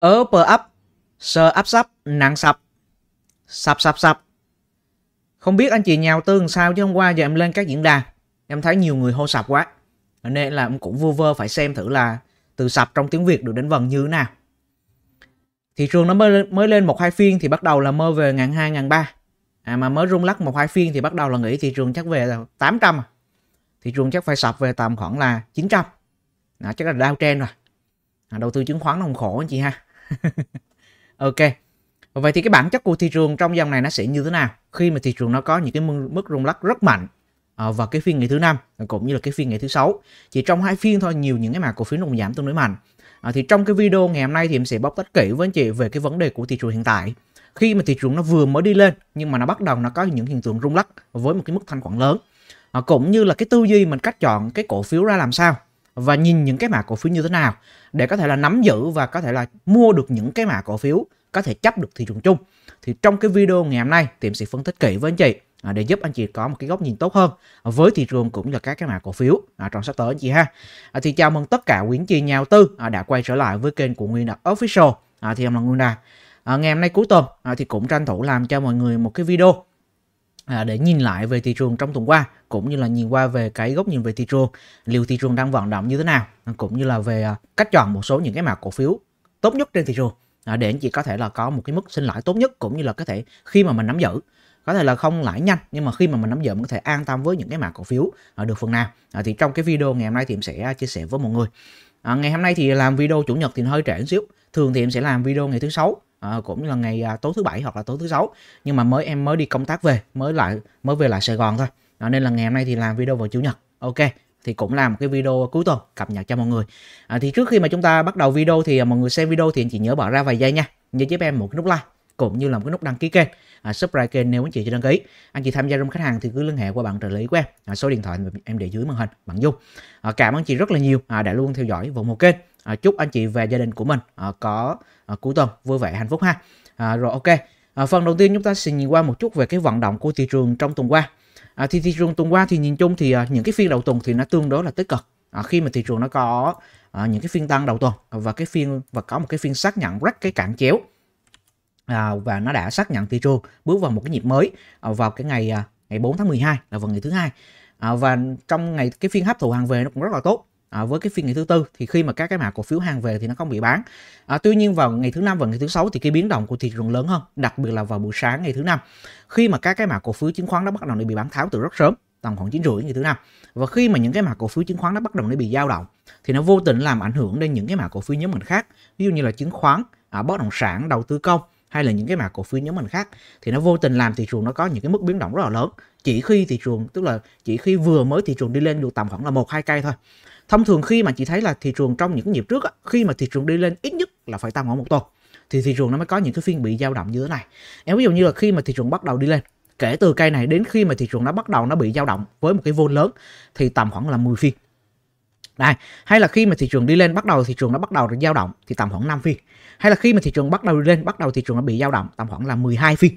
ở bờ ấp sờ áp sắp nặng sập sập sập sập không biết anh chị nhào tương sao chứ hôm qua giờ em lên các diễn đàn em thấy nhiều người hô sập quá nên là em cũng vô vơ phải xem thử là từ sập trong tiếng việt được đến vần như thế nào thị trường nó mới mới lên một hai phiên thì bắt đầu là mơ về ngàn hai ngàn ba à, mà mới rung lắc một hai phiên thì bắt đầu là nghĩ thị trường chắc về là 800 à. thị trường chắc phải sập về tầm khoảng là 900 trăm chắc là đau trên rồi à, đầu tư chứng khoán nó không khổ anh chị ha ok vậy thì cái bản chất của thị trường trong dòng này nó sẽ như thế nào khi mà thị trường nó có những cái mức rung lắc rất mạnh à, vào cái phiên ngày thứ năm cũng như là cái phiên ngày thứ sáu chỉ trong hai phiên thôi nhiều những cái mà cổ phiếu đồng giảm tương đối mạnh à, thì trong cái video ngày hôm nay thì em sẽ bóc tách kỹ với anh chị về cái vấn đề của thị trường hiện tại khi mà thị trường nó vừa mới đi lên nhưng mà nó bắt đầu nó có những hiện tượng rung lắc với một cái mức thanh khoản lớn à, cũng như là cái tư duy mình cách chọn cái cổ phiếu ra làm sao và nhìn những cái mã cổ phiếu như thế nào để có thể là nắm giữ và có thể là mua được những cái mã cổ phiếu có thể chấp được thị trường chung thì trong cái video ngày hôm nay tiệm sẽ phân tích kỹ với anh chị à, để giúp anh chị có một cái góc nhìn tốt hơn với thị trường cũng như là các cái mã cổ phiếu à, trong sắp tới anh chị ha à, thì chào mừng tất cả quý anh chị nhà đầu tư đã quay trở lại với kênh của Nguyên Đạt Official thì em là Nguyên Đạt ngày hôm nay cuối tuần thì cũng tranh thủ làm cho mọi người một cái video À, để nhìn lại về thị trường trong tuần qua cũng như là nhìn qua về cái góc nhìn về thị trường liệu thị trường đang vận động như thế nào cũng như là về à, cách chọn một số những cái mã cổ phiếu tốt nhất trên thị trường à, để anh chị có thể là có một cái mức sinh lãi tốt nhất cũng như là có thể khi mà mình nắm giữ có thể là không lãi nhanh nhưng mà khi mà mình nắm giữ mình có thể an tâm với những cái mã cổ phiếu à, được phần nào thì trong cái video ngày hôm nay thì em sẽ chia sẻ với mọi người ngày hôm nay thì làm video chủ nhật thì hơi trễ một xíu thường thì em sẽ làm video ngày thứ sáu à, cũng là ngày à, tối thứ bảy hoặc là tối thứ sáu nhưng mà mới em mới đi công tác về mới lại mới về lại Sài Gòn thôi à, nên là ngày hôm nay thì làm video vào chủ nhật ok thì cũng làm một cái video cuối tuần cập nhật cho mọi người à, thì trước khi mà chúng ta bắt đầu video thì à, mọi người xem video thì anh chị nhớ bỏ ra vài giây nha nhớ giúp em một cái nút like cũng như là một cái nút đăng ký kênh à, subscribe kênh nếu anh chị chưa đăng ký anh chị tham gia trong khách hàng thì cứ liên hệ qua bạn trợ lý của em à, số điện thoại em để dưới màn hình bạn dung à, cảm ơn chị rất là nhiều à, đã luôn theo dõi vào một kênh à, chúc anh chị và gia đình của mình à, có à, cuối tuần vui vẻ hạnh phúc ha à, rồi ok à, phần đầu tiên chúng ta sẽ nhìn qua một chút về cái vận động của thị trường trong tuần qua à, thì thị trường tuần qua thì nhìn chung thì à, những cái phiên đầu tuần thì nó tương đối là tích cực à, khi mà thị trường nó có à, những cái phiên tăng đầu tuần và cái phiên và có một cái phiên xác nhận rất cái cản chéo à, và nó đã xác nhận thị trường bước vào một cái nhịp mới à, vào cái ngày à, ngày 4 tháng 12 là vào ngày thứ hai à, và trong ngày cái phiên hấp thụ hàng về nó cũng rất là tốt à, với cái phiên ngày thứ tư thì khi mà các cái mã cổ phiếu hàng về thì nó không bị bán à, tuy nhiên vào ngày thứ năm và ngày thứ sáu thì cái biến động của thị trường lớn hơn đặc biệt là vào buổi sáng ngày thứ năm khi mà các cái mã cổ phiếu chứng khoán đã bắt đầu bị bán tháo từ rất sớm tầm khoảng chín rưỡi ngày thứ năm và khi mà những cái mã cổ phiếu chứng khoán nó bắt đầu nó bị dao động thì nó vô tình làm ảnh hưởng đến những cái mã cổ phiếu nhóm mình khác ví dụ như là chứng khoán à, bất động sản đầu tư công hay là những cái mã cổ phiếu nhóm mình khác thì nó vô tình làm thị trường nó có những cái mức biến động rất là lớn chỉ khi thị trường tức là chỉ khi vừa mới thị trường đi lên được tầm khoảng là một hai cây thôi thông thường khi mà chị thấy là thị trường trong những nhịp trước á, khi mà thị trường đi lên ít nhất là phải tăng khoảng một tuần thì thị trường nó mới có những cái phiên bị dao động như thế này em ví dụ như là khi mà thị trường bắt đầu đi lên kể từ cây này đến khi mà thị trường nó bắt đầu nó bị dao động với một cái vôn lớn thì tầm khoảng là 10 phiên đây, hay là khi mà thị trường đi lên bắt đầu thị trường nó bắt đầu được dao động thì tầm khoảng 5 phiên. Hay là khi mà thị trường bắt đầu đi lên bắt đầu thị trường nó bị dao động tầm khoảng là 12 phiên.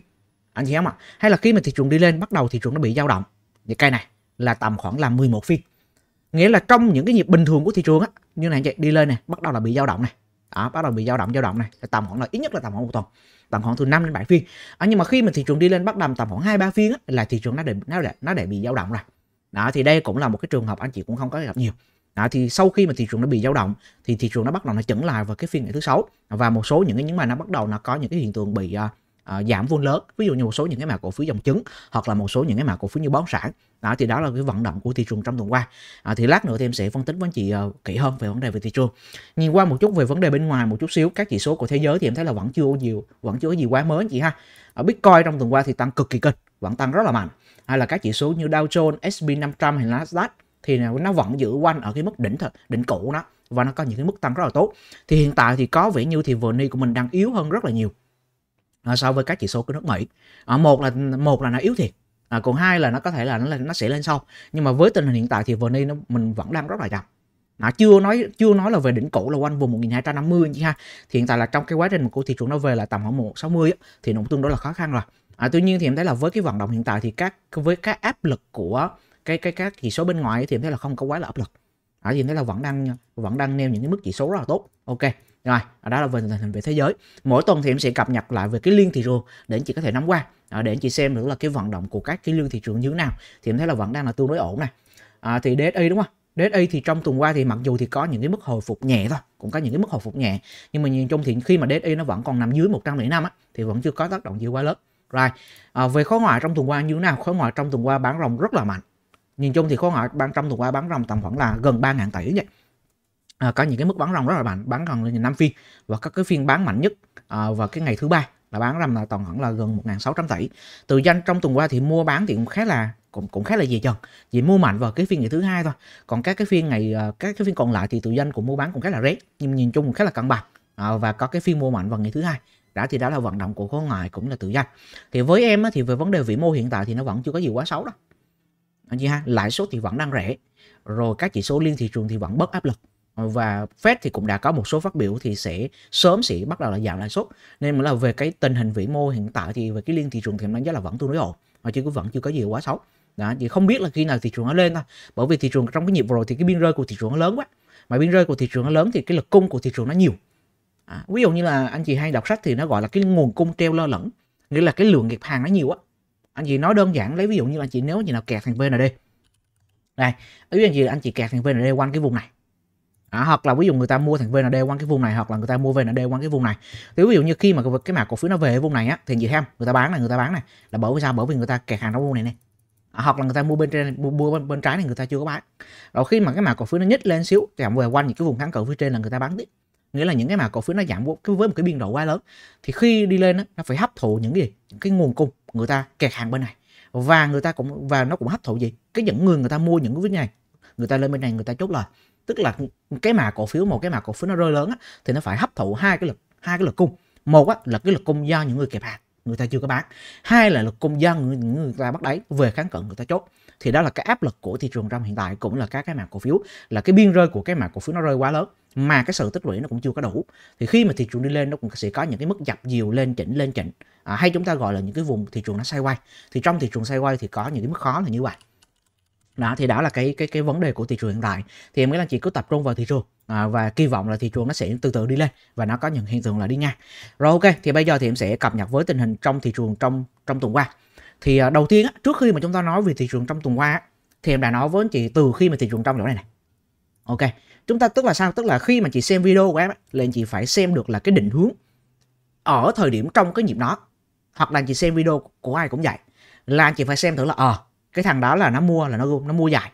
Anh chị em ạ. Hay là khi mà thị trường đi lên bắt đầu thị trường nó bị dao động thì cây này là tầm khoảng là 11 phiên nghĩa là trong những cái nhịp bình thường của thị trường á như này vậy đi lên này bắt đầu là bị dao động này đó, bắt đầu bị dao động dao động này tầm khoảng là ít nhất là tầm khoảng một tuần tầm khoảng từ 5 đến 7 phiên à, nhưng mà khi mà thị trường đi lên bắt đầu tầm khoảng hai ba phiên á, là thị trường nó để nó để nó để bị dao động rồi đó thì đây cũng là một cái trường hợp anh chị cũng không có gặp nhiều đó, thì sau khi mà thị trường nó bị dao động thì thị trường nó bắt đầu nó chững lại vào cái phiên ngày thứ sáu và một số những cái những mà nó bắt đầu nó có những cái hiện tượng bị uh, uh, giảm vốn lớn ví dụ như một số những cái mã cổ phiếu dòng chứng hoặc là một số những cái mã cổ phiếu như bón sản đó thì đó là cái vận động của thị trường trong tuần qua à, thì lát nữa thì em sẽ phân tích với anh chị uh, kỹ hơn về vấn đề về thị trường nhìn qua một chút về vấn đề bên ngoài một chút xíu các chỉ số của thế giới thì em thấy là vẫn chưa có nhiều vẫn chưa có gì quá mới chị ha ở bitcoin trong tuần qua thì tăng cực kỳ kịch vẫn tăng rất là mạnh hay là các chỉ số như Dow Jones, S&P 500 hay Nasdaq thì nó vẫn giữ quanh ở cái mức đỉnh thật đỉnh cũ nó và nó có những cái mức tăng rất là tốt thì hiện tại thì có vẻ như thì vừa ni của mình đang yếu hơn rất là nhiều so với các chỉ số của nước Mỹ à, một là một là nó yếu thiệt à, còn hai là nó có thể là nó, nó sẽ lên sau nhưng mà với tình hình hiện tại thì VN nó mình vẫn đang rất là chậm À, chưa nói chưa nói là về đỉnh cũ là quanh vùng 1250 chị ha thì hiện tại là trong cái quá trình mà của thị trường nó về là tầm khoảng 160 thì nó cũng tương đối là khó khăn rồi à, tuy nhiên thì em thấy là với cái vận động hiện tại thì các với các áp lực của cái cái các chỉ số bên ngoài thì em thấy là không có quá là áp lực à, thì em thấy là vẫn đang vẫn đang neo những cái mức chỉ số rất là tốt ok rồi đó là về tình hình về thế giới mỗi tuần thì em sẽ cập nhật lại về cái liên thị trường để anh chị có thể nắm qua ờ, để anh chị xem được là cái vận động của các cái liên thị trường như thế nào thì em thấy là vẫn đang là tương đối ổn này à, thì DSI đúng không DSA thì trong tuần qua thì mặc dù thì có những cái mức hồi phục nhẹ thôi, cũng có những cái mức hồi phục nhẹ, nhưng mà nhìn chung thì khi mà DSA nó vẫn còn nằm dưới 105 á thì vẫn chưa có tác động gì quá lớn. Rồi, à, về khối ngoại trong tuần qua như thế nào? Khối ngoại trong tuần qua bán rồng rất là mạnh. Nhìn chung thì khối ngoại bán trong tuần qua bán rồng tầm khoảng là gần 3.000 tỷ vậy à, có những cái mức bán ròng rất là mạnh bán gần lên năm phiên và các cái phiên bán mạnh nhất à, vào cái ngày thứ ba là bán rầm là toàn khoảng là gần 1.600 tỷ từ danh trong tuần qua thì mua bán thì cũng khá là cũng cũng khá là dễ dần chỉ mua mạnh vào cái phiên ngày thứ hai thôi còn các cái phiên ngày ờ, các cái phiên còn lại thì tự danh cũng mua bán cũng khá là rét nhưng nhìn chung cũng khá là cân bằng à, và có cái phiên mua mạnh vào ngày thứ hai đã thì đã là vận động của khối ngoại cũng là tự danh. thì với em á, thì về vấn đề vĩ mô hiện tại thì nó vẫn chưa có gì quá xấu đâu anh chị ha lãi suất thì vẫn đang rẻ rồi các chỉ số liên thị trường thì vẫn bất áp lực Ờ, và Fed thì cũng đã có một số phát biểu thì sẽ sớm sẽ bắt đầu là giảm lãi suất nên là về cái tình hình vĩ mô hiện tại thì về cái liên thị trường thì em đánh giá là vẫn tương đối ổn mà ờ, chứ cũng vẫn chưa có gì quá xấu đó chỉ không biết là khi nào thị trường nó lên thôi bởi vì thị trường trong cái nhịp rồi thì cái biên rơi của thị trường nó lớn quá mà biên rơi của thị trường nó lớn thì cái lực cung của thị trường nó nhiều à, ví dụ như là anh chị hay đọc sách thì nó gọi là cái nguồn cung treo lơ lửng nghĩa là cái lượng nghiệp hàng nó nhiều á anh chị nói đơn giản lấy ví dụ như là anh chị nếu như nào kẹt thằng VND đây ví dụ như anh chị kẹt thằng VND quanh cái vùng này à, hoặc là ví dụ người ta mua thằng VND quanh cái vùng này hoặc là người ta mua VND quanh cái vùng này thì ví dụ như khi mà cái, cái mã cổ phiếu nó về vùng này á thì gì thêm người ta bán này người ta bán này là bởi vì sao bởi vì người ta kẹt hàng trong vùng này này à, hoặc là người ta mua bên trên mua, mua bên, bên trái này người ta chưa có bán rồi khi mà cái mảng cổ phiếu nó nhích lên xíu thì về quanh những cái vùng kháng cự phía trên là người ta bán tiếp nghĩa là những cái mảng cổ phiếu nó giảm với một cái biên độ quá lớn thì khi đi lên đó, nó phải hấp thụ những cái gì những cái nguồn cung người ta kẹt hàng bên này và người ta cũng và nó cũng hấp thụ gì cái những người người ta mua những cái này người ta lên bên này người ta chốt lời tức là cái mà cổ phiếu một cái mà cổ phiếu nó rơi lớn á, thì nó phải hấp thụ hai cái lực hai cái lực cung một á, là cái lực cung do những người kẹp hàng người ta chưa có bán hai là lực cung do người, người ta bắt đáy về kháng cận người ta chốt thì đó là cái áp lực của thị trường trong hiện tại cũng là các cái mảng cổ phiếu là cái biên rơi của cái mảng cổ phiếu nó rơi quá lớn mà cái sự tích lũy nó cũng chưa có đủ thì khi mà thị trường đi lên nó cũng sẽ có những cái mức dập dìu lên chỉnh lên chỉnh à, hay chúng ta gọi là những cái vùng thị trường nó xoay quay thì trong thị trường xoay quay thì có những cái mức khó là như vậy đó thì đó là cái cái cái vấn đề của thị trường hiện tại thì em nghĩ là chị cứ tập trung vào thị trường à, và kỳ vọng là thị trường nó sẽ từ từ đi lên và nó có những hiện tượng là đi ngang rồi ok thì bây giờ thì em sẽ cập nhật với tình hình trong thị trường trong trong tuần qua thì à, đầu tiên á, trước khi mà chúng ta nói về thị trường trong tuần qua thì em đã nói với anh chị từ khi mà thị trường trong chỗ này này ok chúng ta tức là sao tức là khi mà chị xem video của em là chị phải xem được là cái định hướng ở thời điểm trong cái nhịp đó hoặc là chị xem video của ai cũng vậy là chị phải xem thử là ờ à, cái thằng đó là nó mua là nó nó mua dài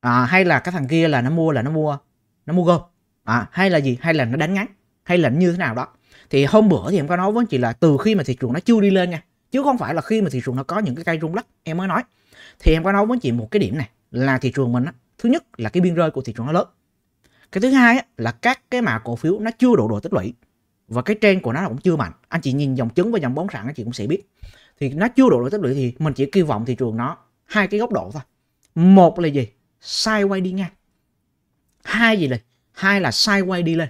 à, hay là cái thằng kia là nó mua là nó mua nó mua gom à, hay là gì hay là nó đánh ngắn hay là như thế nào đó thì hôm bữa thì em có nói với anh chị là từ khi mà thị trường nó chưa đi lên nha chứ không phải là khi mà thị trường nó có những cái cây rung lắc em mới nói thì em có nói với anh chị một cái điểm này là thị trường mình á, thứ nhất là cái biên rơi của thị trường nó lớn cái thứ hai á, là các cái mã cổ phiếu nó chưa đủ độ tích lũy và cái trend của nó cũng chưa mạnh anh chị nhìn dòng chứng và dòng bóng sẵn anh chị cũng sẽ biết thì nó chưa đủ độ tích lũy thì mình chỉ kỳ vọng thị trường nó hai cái góc độ thôi một là gì sai quay đi ngang hai gì là hai là sai quay đi lên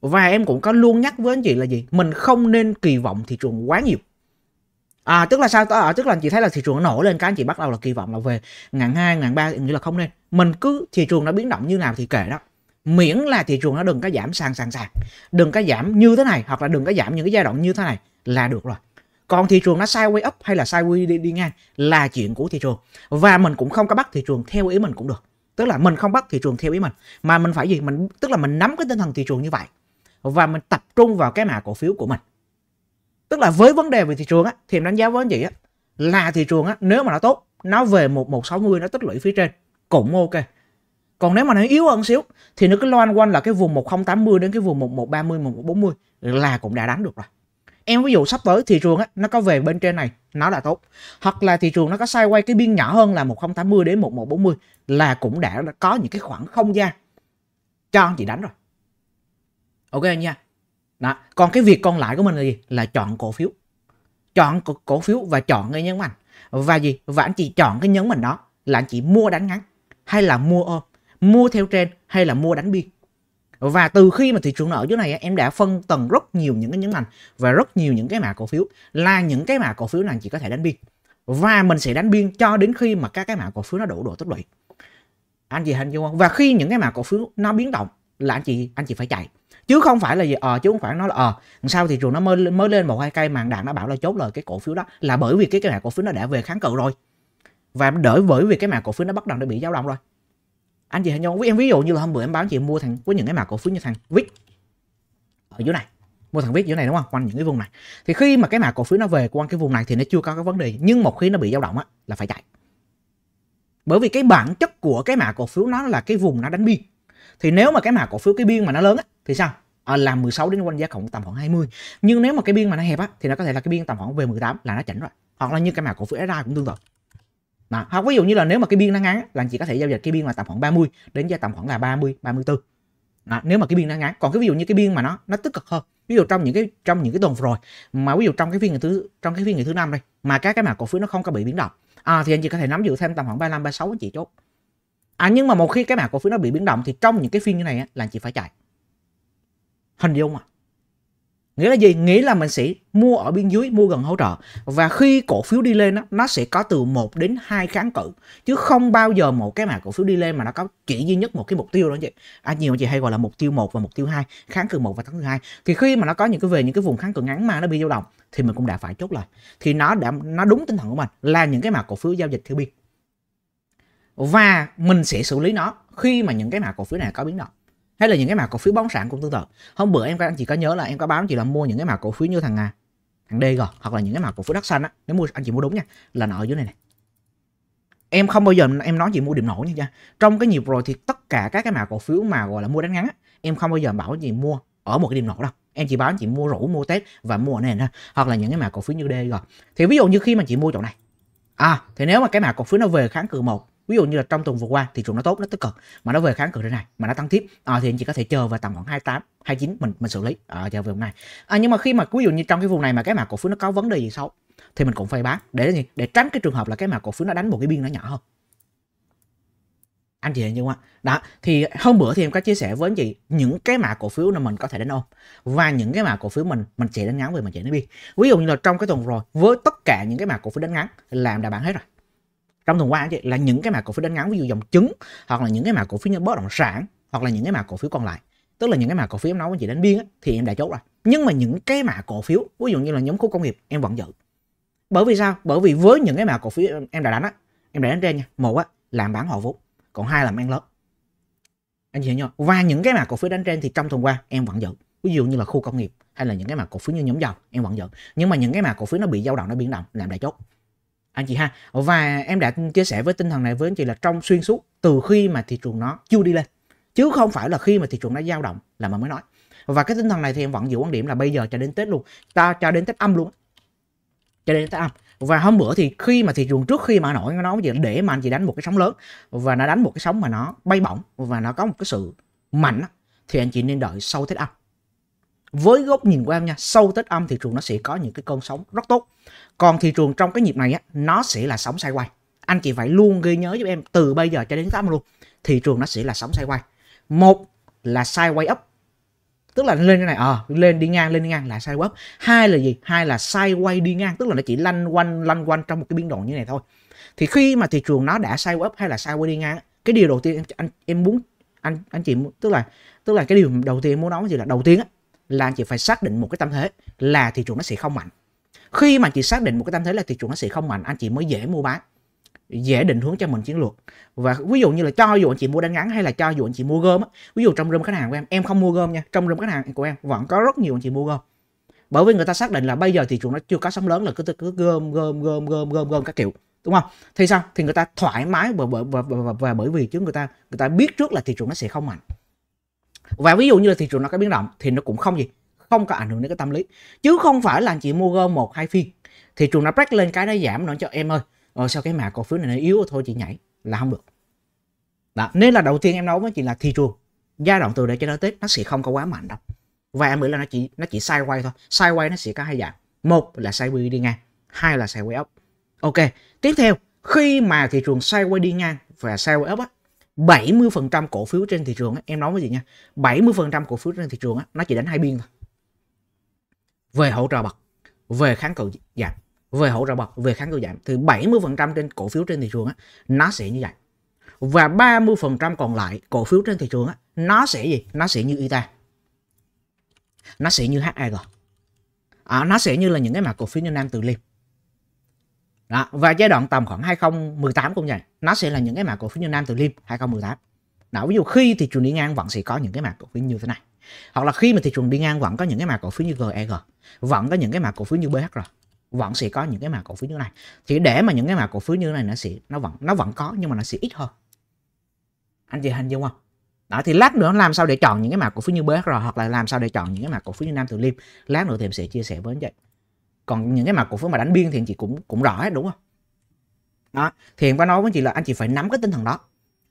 và em cũng có luôn nhắc với anh chị là gì mình không nên kỳ vọng thị trường quá nhiều à tức là sao à, tức là anh chị thấy là thị trường nó nổi lên cái anh chị bắt đầu là kỳ vọng là về ngàn hai ngàn ba nghĩa là không nên mình cứ thị trường nó biến động như nào thì kệ đó miễn là thị trường nó đừng có giảm sàn sàn sàn đừng có giảm như thế này hoặc là đừng có giảm những cái giai đoạn như thế này là được rồi còn thị trường nó sideways up hay là sideways đi, đi ngang là chuyện của thị trường và mình cũng không có bắt thị trường theo ý mình cũng được tức là mình không bắt thị trường theo ý mình mà mình phải gì mình tức là mình nắm cái tinh thần thị trường như vậy và mình tập trung vào cái mã cổ phiếu của mình tức là với vấn đề về thị trường á thì đánh giá với anh chị á là thị trường á nếu mà nó tốt nó về một một sáu mươi nó tích lũy phía trên cũng ok còn nếu mà nó yếu hơn xíu thì nó cứ loan quanh là cái vùng một không tám mươi đến cái vùng một một một một ba mươi bốn mươi là cũng đã đánh được rồi em ví dụ sắp tới thị trường á, nó có về bên trên này nó là tốt hoặc là thị trường nó có sai quay cái biên nhỏ hơn là 1080 đến 1140 là cũng đã có những cái khoảng không gian cho anh chị đánh rồi ok nha đó. còn cái việc còn lại của mình là gì là chọn cổ phiếu chọn cổ, cổ phiếu và chọn cái nhấn mạnh và gì và anh chị chọn cái nhấn mạnh đó là anh chị mua đánh ngắn hay là mua ôm mua theo trên hay là mua đánh biên và từ khi mà thị trường nợ dưới này em đã phân tầng rất nhiều những cái nhấn ngành và rất nhiều những cái mã cổ phiếu là những cái mã cổ phiếu này chỉ có thể đánh biên và mình sẽ đánh biên cho đến khi mà các cái mã cổ phiếu nó đủ độ tích lũy anh chị hình dung không và khi những cái mã cổ phiếu nó biến động là anh chị anh chị phải chạy chứ không phải là gì ờ chứ không phải nó là ờ à, sao thị trường nó mới mới lên một hai cây màn đạn nó bảo là chốt lời cái cổ phiếu đó là bởi vì cái cái mã cổ phiếu nó đã về kháng cự rồi và đỡ bởi vì cái mã cổ phiếu nó bắt đầu nó bị dao động rồi anh chị hãy cho em ví dụ như là hôm bữa em bán chị mua thằng với những cái mã cổ phiếu như thằng vít ở dưới này mua thằng vít dưới này đúng không quanh những cái vùng này thì khi mà cái mã cổ phiếu nó về quanh cái vùng này thì nó chưa có cái vấn đề nhưng một khi nó bị dao động á là phải chạy bởi vì cái bản chất của cái mã cổ phiếu nó là cái vùng nó đánh biên thì nếu mà cái mã cổ phiếu cái biên mà nó lớn á thì sao à, là 16 đến quanh giá cộng tầm khoảng 20 nhưng nếu mà cái biên mà nó hẹp á thì nó có thể là cái biên tầm khoảng về 18 là nó chỉnh rồi hoặc là như cái mã cổ phiếu SI cũng tương tự đó. hoặc ví dụ như là nếu mà cái biên nó ngắn là anh chị có thể giao dịch cái biên là tầm khoảng 30 đến tầm khoảng là 30 34 đó. nếu mà cái biên nó ngắn còn cái ví dụ như cái biên mà nó nó tích cực hơn ví dụ trong những cái trong những cái tuần rồi mà ví dụ trong cái phiên ngày thứ trong cái phiên ngày thứ năm đây mà các cái mã cổ phiếu nó không có bị biến động à, thì anh chị có thể nắm giữ thêm tầm khoảng 35 36 anh chị chốt à nhưng mà một khi cái mã cổ phiếu nó bị biến động thì trong những cái phiên như này á, là anh chị phải chạy hình dung à nghĩa là gì nghĩa là mình sẽ mua ở biên dưới mua gần hỗ trợ và khi cổ phiếu đi lên đó, nó sẽ có từ 1 đến 2 kháng cự chứ không bao giờ một cái mà cổ phiếu đi lên mà nó có chỉ duy nhất một cái mục tiêu đó chị à, nhiều chị hay gọi là mục tiêu 1 và mục tiêu 2 kháng cự một và kháng cự hai thì khi mà nó có những cái về những cái vùng kháng cự ngắn mà nó bị dao động thì mình cũng đã phải chốt lời thì nó đã nó đúng tinh thần của mình là những cái mà cổ phiếu giao dịch theo biên và mình sẽ xử lý nó khi mà những cái mã cổ phiếu này có biến động hay là những cái mã cổ phiếu bóng sản cũng tương tự hôm bữa em anh chị có nhớ là em có báo anh chị là mua những cái mã cổ phiếu như thằng à, thằng DG hoặc là những cái mã cổ phiếu đất xanh á nếu mua anh chị mua đúng nha là nó ở dưới này này em không bao giờ em nói chị mua điểm nổi nha trong cái nhịp rồi thì tất cả các cái mã cổ phiếu mà gọi là mua đánh ngắn á, em không bao giờ bảo chị mua ở một cái điểm nổi đâu em chỉ báo anh chị mua rủ mua tết và mua ở nền thôi hoặc là những cái mã cổ phiếu như DG thì ví dụ như khi mà chị mua chỗ này à thì nếu mà cái mã cổ phiếu nó về kháng cự một ví dụ như là trong tuần vừa qua thị trường nó tốt nó tích cực mà nó về kháng cự thế này mà nó tăng tiếp à, thì anh chị có thể chờ vào tầm khoảng 28 29 mình mình xử lý à, chờ về vùng này à, nhưng mà khi mà ví dụ như trong cái vùng này mà cái mã cổ phiếu nó có vấn đề gì xấu thì mình cũng phải bán để gì để tránh cái trường hợp là cái mã cổ phiếu nó đánh một cái biên nó nhỏ hơn anh chị hiểu không ạ đó thì hôm bữa thì em có chia sẻ với anh chị những cái mã cổ phiếu là mình có thể đánh ôm và những cái mã cổ phiếu mình mình sẽ đánh ngắn về mình sẽ đánh biên ví dụ như là trong cái tuần rồi với tất cả những cái mã cổ phiếu đánh ngắn làm đã bán hết rồi trong tuần qua chị là những cái mã cổ phiếu đánh ngắn ví dụ dòng chứng hoặc là những cái mã cổ phiếu như bất động sản hoặc là những cái mã cổ phiếu còn lại tức là những cái mã cổ phiếu em nói với chị đánh biên ấy, thì em đã chốt rồi nhưng mà những cái mã cổ phiếu ví dụ như là nhóm khu công nghiệp em vẫn giữ bởi vì sao bởi vì với những cái mã cổ phiếu em đã đánh á em đã đánh trên nha một á làm bán họ vốn còn hai là mang lớn anh chị hiểu nhau và những cái mã cổ phiếu đánh trên thì trong tuần qua em vẫn giữ ví dụ như là khu công nghiệp hay là những cái mã cổ phiếu như nhóm dầu em vẫn giữ nhưng mà những cái mã cổ phiếu nó bị dao động nó biến động làm đại chốt anh à, chị ha và em đã chia sẻ với tinh thần này với anh chị là trong xuyên suốt từ khi mà thị trường nó chưa đi lên chứ không phải là khi mà thị trường nó dao động là mà mới nói và cái tinh thần này thì em vẫn giữ quan điểm là bây giờ cho đến tết luôn ta cho đến tết âm luôn cho đến tết âm và hôm bữa thì khi mà thị trường trước khi mà nổi nó nói gì để mà anh chị đánh một cái sóng lớn và nó đánh một cái sóng mà nó bay bổng và nó có một cái sự mạnh thì anh chị nên đợi sau tết âm với góc nhìn của em nha sau tết âm thị trường nó sẽ có những cái cơn sóng rất tốt còn thị trường trong cái nhịp này á, nó sẽ là sóng quay anh chị phải luôn ghi nhớ giúp em từ bây giờ cho đến tám luôn thị trường nó sẽ là sóng quay một là quay up tức là lên cái này ờ à, lên đi ngang lên đi ngang là sideways up hai là gì hai là quay đi ngang tức là nó chỉ lanh quanh lanh quanh trong một cái biên độ như này thôi thì khi mà thị trường nó đã sideways up hay là quay đi ngang cái điều đầu tiên em anh em muốn anh anh chị tức là tức là cái điều đầu tiên em muốn nói gì là đầu tiên á là anh chị phải xác định một cái tâm thế là thị trường nó sẽ không mạnh khi mà anh chị xác định một cái tâm thế là thị trường nó sẽ không mạnh anh chị mới dễ mua bán dễ định hướng cho mình chiến lược và ví dụ như là cho dù anh chị mua đánh ngắn hay là cho dù anh chị mua gom ví dụ trong room khách hàng của em em không mua gom nha trong room khách hàng của em vẫn có rất nhiều anh chị mua gom bởi vì người ta xác định là bây giờ thị trường nó chưa có sóng lớn là cứ cứ gom gom gom gom gom gom các kiểu đúng không thì sao thì người ta thoải mái và và, và, và, và bởi vì chứ người ta người ta biết trước là thị trường nó sẽ không mạnh và ví dụ như là thị trường nó có biến động thì nó cũng không gì không có ảnh hưởng đến cái tâm lý chứ không phải là chị mua gom một hai phiên thị trường nó break lên cái nó giảm nó cho em ơi ờ, sao cái mã cổ phiếu này nó yếu thôi chị nhảy là không được đó. nên là đầu tiên em nói với chị là thị trường giai đoạn từ đây cho đến tết nó sẽ không có quá mạnh đâu và em nghĩ là nó chỉ nó chỉ sai quay thôi sai quay nó sẽ có hai dạng một là sai quay đi ngang hai là sai quay up ok tiếp theo khi mà thị trường sai quay đi ngang và sai quay up á, 70% cổ phiếu trên thị trường em nói với chị nha 70% cổ phiếu trên thị trường nó chỉ đánh hai biên thôi về hỗ trợ bật, về kháng cự giảm về hỗ trợ bật, về kháng cự giảm thì 70% trên cổ phiếu trên thị trường nó sẽ như vậy và 30% còn lại cổ phiếu trên thị trường nó sẽ gì nó sẽ như ITA nó sẽ như HAG à, nó sẽ như là những cái mã cổ phiếu như Nam Từ Liêm đó. và giai đoạn tầm khoảng 2018 cũng vậy nó sẽ là những cái mã cổ phiếu như Nam Từ Liêm 2018 đó ví dụ khi thị trường đi ngang vẫn sẽ có những cái mã cổ phiếu như thế này hoặc là khi mà thị trường đi ngang vẫn có những cái mã cổ phiếu như GEG e vẫn có những cái mã cổ phiếu như BHR vẫn sẽ có những cái mã cổ phiếu như này thì để mà những cái mã cổ phiếu như này nó sẽ nó vẫn nó vẫn có nhưng mà nó sẽ ít hơn anh chị hình dung không đó thì lát nữa làm sao để chọn những cái mã cổ phiếu như BHR hoặc là làm sao để chọn những cái mã cổ phiếu như Nam Từ Liêm lát nữa thì em sẽ chia sẻ với anh chị còn những cái mặt cổ phiếu mà đánh biên thì anh chị cũng cũng rõ hết đúng không đó thì em có nói với chị là anh chị phải nắm cái tinh thần đó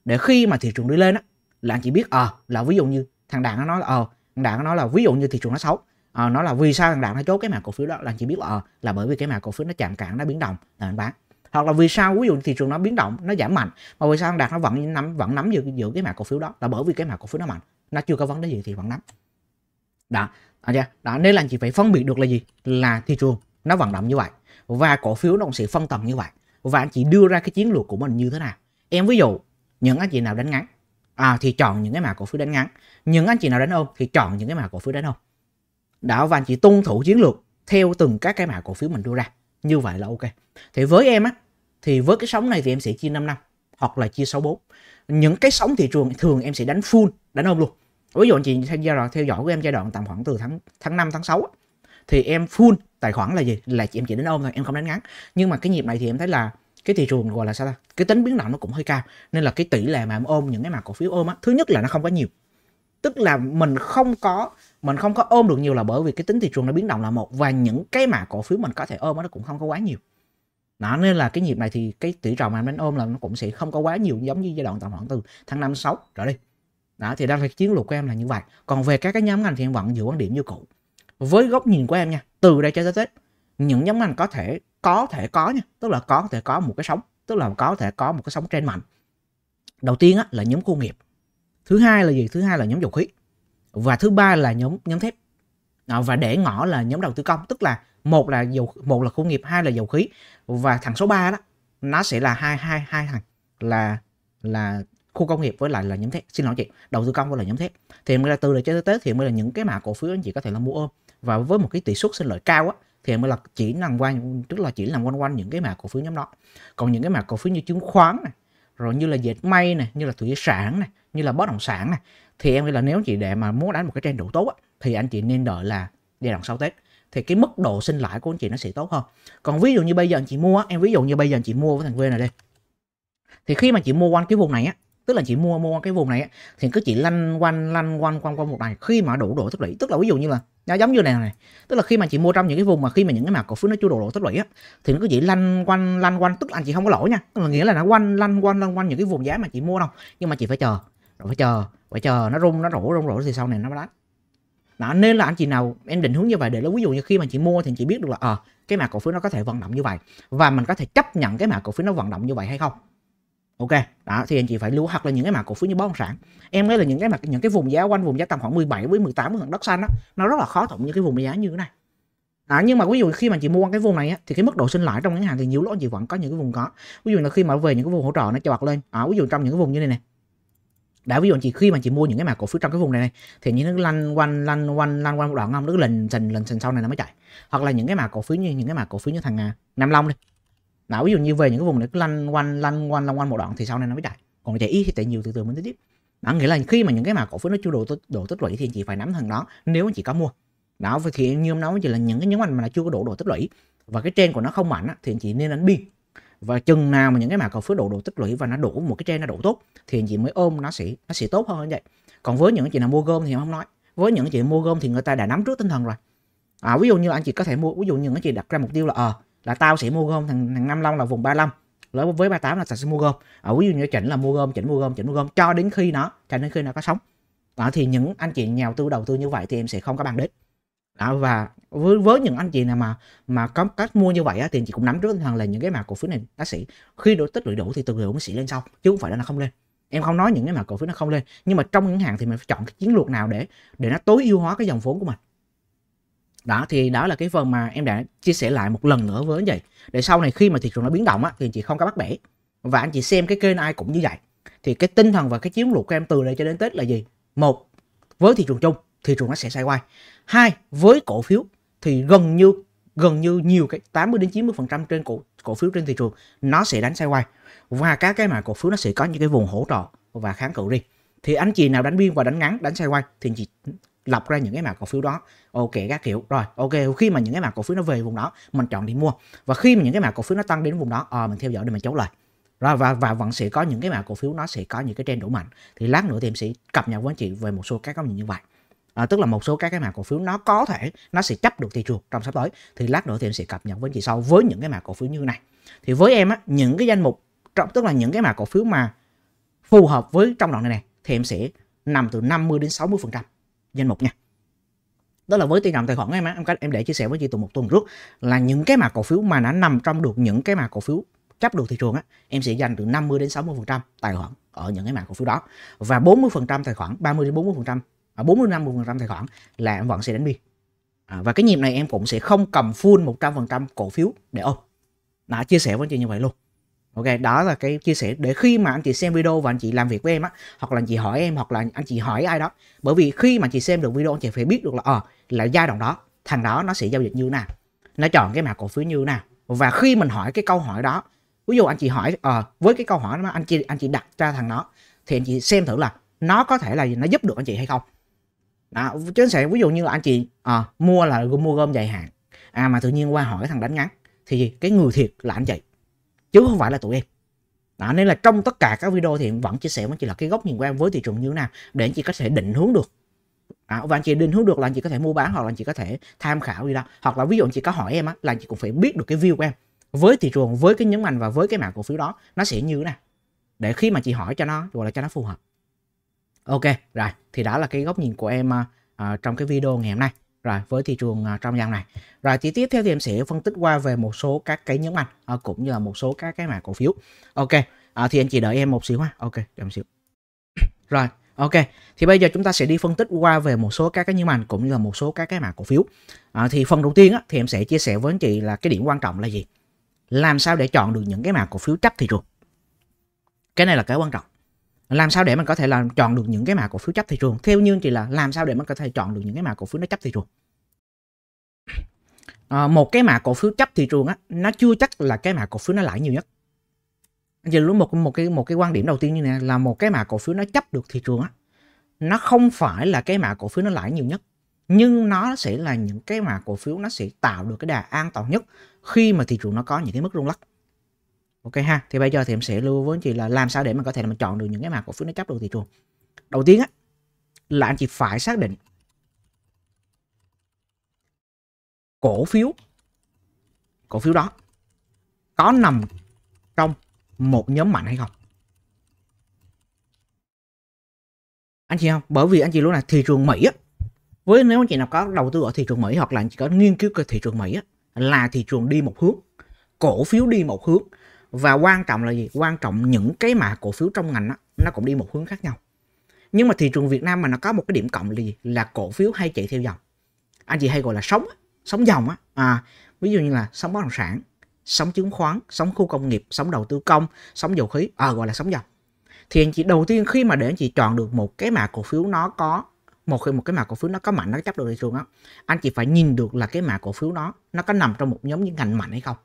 để khi mà thị trường đi lên á là anh chị biết ờ à, là ví dụ như thằng đạn nó nói là ờ à, thằng đạn nó nói là ví dụ như thị trường nó xấu à, nó là vì sao thằng đạn nó chốt cái mặt cổ phiếu đó là anh chị biết ờ à, là bởi vì cái mặt cổ phiếu nó chạm cản nó biến động là anh bán hoặc là vì sao ví dụ thị trường nó biến động nó giảm mạnh mà vì sao thằng đạt nó vẫn nắm vẫn nắm giữ, giữ cái mặt cổ phiếu đó là bởi vì cái mặt cổ phiếu nó mạnh nó chưa có vấn đề gì thì vẫn nắm đó à, yeah. Dạ, đó nên là anh chị phải phân biệt được là gì là thị trường nó vận động như vậy và cổ phiếu nó cũng sẽ phân tầng như vậy và anh chị đưa ra cái chiến lược của mình như thế nào em ví dụ những anh chị nào đánh ngắn à, thì chọn những cái mã cổ phiếu đánh ngắn những anh chị nào đánh ôm thì chọn những cái mã cổ phiếu đánh ôm đó và anh chị tuân thủ chiến lược theo từng các cái mã cổ phiếu mình đưa ra như vậy là ok thì với em á thì với cái sóng này thì em sẽ chia 5 năm hoặc là chia 64 những cái sóng thị trường thường em sẽ đánh full đánh ôm luôn ví dụ anh chị tham gia theo dõi của em giai đoạn tầm khoảng từ tháng tháng 5 tháng 6 thì em full tài khoản là gì là chị em chỉ đến ôm thôi em không đánh ngắn nhưng mà cái nhịp này thì em thấy là cái thị trường gọi là sao ta cái tính biến động nó cũng hơi cao nên là cái tỷ lệ mà em ôm những cái mã cổ phiếu ôm á thứ nhất là nó không có nhiều tức là mình không có mình không có ôm được nhiều là bởi vì cái tính thị trường nó biến động là một và những cái mã cổ phiếu mình có thể ôm nó cũng không có quá nhiều đó nên là cái nhịp này thì cái tỷ trọng mà em đánh ôm là nó cũng sẽ không có quá nhiều giống như giai đoạn tầm khoảng từ tháng năm sáu trở đi đó thì đang là chiến lược của em là như vậy còn về các cái nhóm ngành thì em vẫn giữ quan điểm như cũ với góc nhìn của em nha từ đây cho tới tết những nhóm ngành có thể có thể có nha tức là có thể có một cái sóng tức là có thể có một cái sóng trên mạnh đầu tiên á, là nhóm công nghiệp thứ hai là gì thứ hai là nhóm dầu khí và thứ ba là nhóm nhóm thép à, và để ngõ là nhóm đầu tư công tức là một là dầu một là công nghiệp hai là dầu khí và thằng số 3 đó nó sẽ là hai hai hai thằng là là khu công nghiệp với lại là nhóm thép xin lỗi chị đầu tư công với là nhóm thép thì mới là từ đây tới tết thì mới là những cái mã cổ phiếu anh chị có thể là mua ôm và với một cái tỷ suất sinh lợi cao á thì mới là chỉ làm quanh tức là chỉ làm quanh quanh những cái mã cổ phiếu nhóm đó còn những cái mã cổ phiếu như chứng khoán này rồi như là dệt may này như là thủy sản này như là bất động sản này thì em nghĩ là nếu chị để mà muốn đánh một cái trend đủ tốt á, thì anh chị nên đợi là giai đoạn sau tết thì cái mức độ sinh lãi của anh chị nó sẽ tốt hơn còn ví dụ như bây giờ anh chị mua em ví dụ như bây giờ anh chị mua với thằng V này đi thì khi mà chị mua quanh cái vùng này á tức là chỉ mua mua cái vùng này thì cứ chỉ lăn quanh lăn quanh quanh quanh một này khi mà đủ độ tích lũy tức là ví dụ như là nó giống như này này tức là khi mà chị mua trong những cái vùng mà khi mà những cái mã cổ phiếu nó chưa đủ độ tích lũy á thì nó cứ chỉ lăn quanh lăn quanh tức là chị không có lỗ nha tức là nghĩa là nó quanh lăn quanh lăn quanh những cái vùng giá mà chị mua đâu nhưng mà chị phải chờ rồi phải chờ phải chờ nó rung nó rủ rung rổ thì sau này nó mới đánh đó, nên là anh chị nào em định hướng như vậy để ví dụ như khi mà chị mua thì chị biết được là ờ à, cái mã cổ phiếu nó có thể vận động như vậy và mình có thể chấp nhận cái mã cổ phiếu nó vận động như vậy hay không ok đó thì anh chị phải lưu hoặc là những cái mặt cổ phiếu như bất động sản em nói là những cái mặt những cái vùng giá quanh vùng giá tầm khoảng 17 với 18 của đất xanh đó, nó rất là khó tổng những cái vùng giá như thế này đó, nhưng mà ví dụ khi mà chị mua cái vùng này á, thì cái mức độ sinh lãi trong ngắn hạn thì nhiều lỗ chị vẫn có những cái vùng có ví dụ là khi mà về những cái vùng hỗ trợ nó cho bật lên à, ví dụ trong những cái vùng như này này đã ví dụ chị khi mà chị mua những cái mã cổ phiếu trong cái vùng này này thì như nó lăn quanh lăn quanh lăn quanh một đoạn không nó lình dần lần dần sau này nó mới chạy hoặc là những cái mã cổ phiếu như những cái mã cổ phiếu như thằng à, Nam Long đi nào ví dụ như về những cái vùng này cứ lăn quanh lăn quanh lăn quanh một đoạn thì sau này nó mới chạy còn chạy ít thì chạy nhiều từ từ mới tiếp đó nghĩa là khi mà những cái mà cổ phiếu nó chưa đủ độ tích lũy thì anh chị phải nắm thằng đó nếu anh chị có mua đó thì như em nói chỉ là những cái nhóm ngành mà chưa có đủ độ tích lũy và cái trên của nó không mạnh á, thì anh chị nên đánh biên và chừng nào mà những cái mã cổ phiếu đủ độ tích lũy và nó đủ một cái trên nó đủ tốt thì anh chị mới ôm nó sẽ nó sẽ tốt hơn như vậy còn với những chị nào mua gom thì em không nói với những chị mua gom thì người ta đã nắm trước tinh thần rồi à, ví dụ như anh chị có thể mua ví dụ như anh chị đặt ra mục tiêu là ờ à, là tao sẽ mua gom thằng thằng Nam Long là vùng 35 lớn với 38 là tao sẽ mua gom ở ví dụ như chỉnh là mua gom chỉnh mua gom chỉnh mua gom cho đến khi nó cho đến khi nó có sống đó, thì những anh chị nhà đầu tư đầu tư như vậy thì em sẽ không có bàn đến đó, và với, với những anh chị nào mà mà có cách mua như vậy á, thì chị cũng nắm trước tinh thần là những cái mà cổ phiếu này nó sẽ khi đủ tích lũy đủ thì từ liệu nó sẽ lên sau chứ không phải là nó không lên em không nói những cái mà cổ phiếu nó không lên nhưng mà trong những hàng thì mình phải chọn cái chiến lược nào để để nó tối ưu hóa cái dòng vốn của mình đó thì đó là cái phần mà em đã chia sẻ lại một lần nữa với anh chị để sau này khi mà thị trường nó biến động á, thì chị không có bắt bẻ và anh chị xem cái kênh ai cũng như vậy thì cái tinh thần và cái chiến lược của em từ đây cho đến tết là gì một với thị trường chung thị trường nó sẽ sai quay hai với cổ phiếu thì gần như gần như nhiều cái 80 đến 90 phần trăm trên cổ cổ phiếu trên thị trường nó sẽ đánh quay và các cái mà cổ phiếu nó sẽ có những cái vùng hỗ trợ và kháng cự riêng thì anh chị nào đánh biên và đánh ngắn đánh quay thì chị lọc ra những cái mã cổ phiếu đó ok các kiểu rồi ok khi mà những cái mã cổ phiếu nó về vùng đó mình chọn đi mua và khi mà những cái mã cổ phiếu nó tăng đến vùng đó à, mình theo dõi để mình chốt lời rồi và và vẫn sẽ có những cái mã cổ phiếu nó sẽ có những cái trend đủ mạnh thì lát nữa thì em sẽ cập nhật với anh chị về một số các góc nhìn như vậy à, tức là một số các cái mã cổ phiếu nó có thể nó sẽ chấp được thị trường trong sắp tới thì lát nữa thì em sẽ cập nhật với anh chị sau với những cái mã cổ phiếu như này thì với em á những cái danh mục trong tức là những cái mã cổ phiếu mà phù hợp với trong đoạn này này thì em sẽ nằm từ 50 đến 60 phần trăm danh mục nha đó là với tỷ trọng tài khoản em á em em để chia sẻ với chị từ một tuần trước là những cái mã cổ phiếu mà nó nằm trong được những cái mã cổ phiếu chấp được thị trường á em sẽ dành từ 50 đến 60 phần trăm tài khoản ở những cái mã cổ phiếu đó và 40 phần trăm tài khoản 30 đến 40 phần trăm 40 à, 50 phần trăm tài khoản là em vẫn sẽ đánh biên à, và cái nhịp này em cũng sẽ không cầm full 100 phần trăm cổ phiếu để ôm đã chia sẻ với chị như vậy luôn ok đó là cái chia sẻ để khi mà anh chị xem video và anh chị làm việc với em á hoặc là anh chị hỏi em hoặc là anh chị hỏi ai đó bởi vì khi mà chị xem được video anh chị phải biết được là ờ à, là giai đoạn đó thằng đó nó sẽ giao dịch như nào nó chọn cái mã cổ phiếu như nào và khi mình hỏi cái câu hỏi đó ví dụ anh chị hỏi ờ à, với cái câu hỏi đó anh chị anh chị đặt ra thằng nó thì anh chị xem thử là nó có thể là nó giúp được anh chị hay không đó, chứ sẽ ví dụ như là anh chị à, mua là mua gom dài hạn à mà tự nhiên qua hỏi thằng đánh ngắn thì cái người thiệt là anh chị chứ không phải là tụi em đó, nên là trong tất cả các video thì em vẫn chia sẻ với chị là cái góc nhìn của em với thị trường như thế nào để anh chị có thể định hướng được À, và anh chị định hướng được là anh chị có thể mua bán hoặc là anh chị có thể tham khảo gì đó hoặc là ví dụ anh chị có hỏi em á là anh chị cũng phải biết được cái view của em với thị trường với cái nhấn mạnh và với cái mảng cổ phiếu đó nó sẽ như thế nào để khi mà chị hỏi cho nó gọi là cho nó phù hợp ok rồi thì đó là cái góc nhìn của em uh, trong cái video ngày hôm nay rồi với thị trường à, trong dòng này rồi thì tiếp theo thì em sẽ phân tích qua về một số các cái nhấn mạnh à, cũng như là một số các cái mã cổ phiếu ok à, thì anh chị đợi em một xíu ha ok đợi một xíu rồi ok thì bây giờ chúng ta sẽ đi phân tích qua về một số các cái nhấn mạnh cũng như là một số các cái mã cổ phiếu à, thì phần đầu tiên á, thì em sẽ chia sẻ với anh chị là cái điểm quan trọng là gì làm sao để chọn được những cái mã cổ phiếu chắc thị trường cái này là cái quan trọng làm sao để mình có thể là chọn được những cái mã cổ phiếu chấp thị trường theo như chị là làm sao để mình có thể chọn được những cái mã cổ phiếu nó chấp thị trường à, một cái mã cổ phiếu chấp thị trường á nó chưa chắc là cái mã cổ phiếu nó lãi nhiều nhất giờ lúc một một cái một cái quan điểm đầu tiên như này là một cái mã cổ phiếu nó chấp được thị trường á nó không phải là cái mã cổ phiếu nó lãi nhiều nhất nhưng nó sẽ là những cái mà cổ phiếu nó sẽ tạo được cái đà an toàn nhất khi mà thị trường nó có những cái mức rung lắc ok ha thì bây giờ thì em sẽ lưu với anh chị là làm sao để mà có thể là mình chọn được những cái mã cổ phiếu nó chấp được thị trường đầu tiên á là anh chị phải xác định cổ phiếu cổ phiếu đó có nằm trong một nhóm mạnh hay không anh chị không bởi vì anh chị lúc này thị trường mỹ á với nếu anh chị nào có đầu tư ở thị trường mỹ hoặc là anh chị có nghiên cứu cái thị trường mỹ á là thị trường đi một hướng cổ phiếu đi một hướng và quan trọng là gì quan trọng những cái mà cổ phiếu trong ngành đó, nó cũng đi một hướng khác nhau nhưng mà thị trường Việt Nam mà nó có một cái điểm cộng là gì là cổ phiếu hay chạy theo dòng anh chị hay gọi là sống sống dòng á à, ví dụ như là sống bất động sản sống chứng khoán sống khu công nghiệp sống đầu tư công sống dầu khí à, gọi là sống dòng thì anh chị đầu tiên khi mà để anh chị chọn được một cái mã cổ phiếu nó có một khi một cái mã cổ phiếu nó có mạnh nó chấp được thị trường á anh chị phải nhìn được là cái mã cổ phiếu nó nó có nằm trong một nhóm những ngành mạnh hay không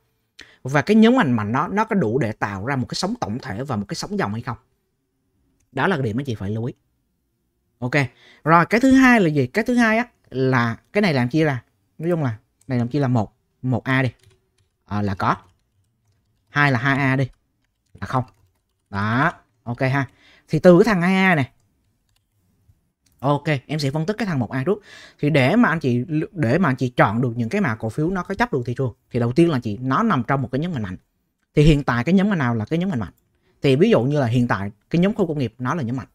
và cái nhóm ảnh mạnh nó nó có đủ để tạo ra một cái sóng tổng thể và một cái sóng dòng hay không đó là cái điểm mà chị phải lưu ý ok rồi cái thứ hai là gì cái thứ hai á là cái này làm chia ra nói chung là này làm chia là một một a đi à, là có hai là 2A đi là không đó ok ha thì từ cái thằng 2A này ok em sẽ phân tích cái thằng một a trước thì để mà anh chị để mà anh chị chọn được những cái mã cổ phiếu nó có chấp được thị trường thì đầu tiên là chị nó nằm trong một cái nhóm ngành mạnh thì hiện tại cái nhóm nào là cái nhóm ngành mạnh thì ví dụ như là hiện tại cái nhóm khu công nghiệp nó là nhóm mạnh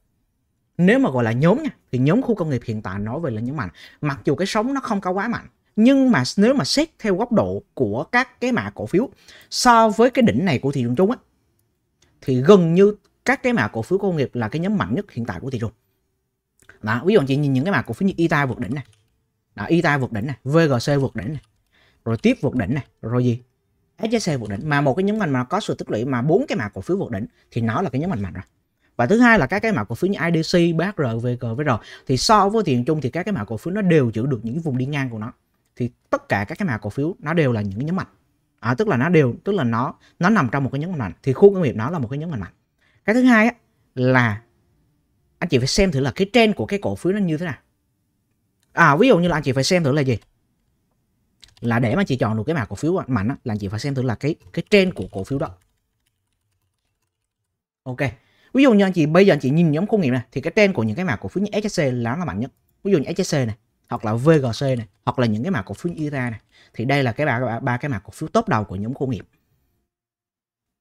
nếu mà gọi là nhóm nha thì nhóm khu công nghiệp hiện tại nói về là nhóm mạnh mặc dù cái sóng nó không có quá mạnh nhưng mà nếu mà xét theo góc độ của các cái mã cổ phiếu so với cái đỉnh này của thị trường chung á thì gần như các cái mã cổ phiếu công nghiệp là cái nhóm mạnh nhất hiện tại của thị trường đó ví dụ chị nhìn những cái mã cổ phiếu như ita vượt đỉnh này đó ita vượt đỉnh này vgc vượt đỉnh này rồi tiếp vượt đỉnh này rồi gì SJC vượt đỉnh mà một cái nhóm ngành mà có sự tích lũy mà bốn cái mã cổ phiếu vượt đỉnh thì nó là cái nhóm ngành mạnh rồi và thứ hai là các cái mã cổ phiếu như IDC, BHR, VG, VR thì so với thị trường chung thì các cái mã cổ phiếu nó đều giữ được những vùng đi ngang của nó thì tất cả các cái mã cổ phiếu nó đều là những cái nhóm mạnh à, tức là nó đều tức là nó nó nằm trong một cái nhóm ngành mạnh thì khu công nghiệp nó là một cái nhóm ngành mạnh cái thứ hai á, là anh chị phải xem thử là cái trend của cái cổ phiếu nó như thế nào à ví dụ như là anh chị phải xem thử là gì là để mà chị chọn được cái mã cổ phiếu mạnh á, là anh chị phải xem thử là cái cái trend của cổ phiếu đó ok ví dụ như anh chị bây giờ anh chị nhìn nhóm công nghiệp này thì cái trend của những cái mã cổ phiếu như SHC là nó mạnh nhất ví dụ như SHC này hoặc là VGC này hoặc là những cái mã cổ phiếu như IRA này thì đây là cái ba ba cái mã cổ phiếu top đầu của nhóm công nghiệp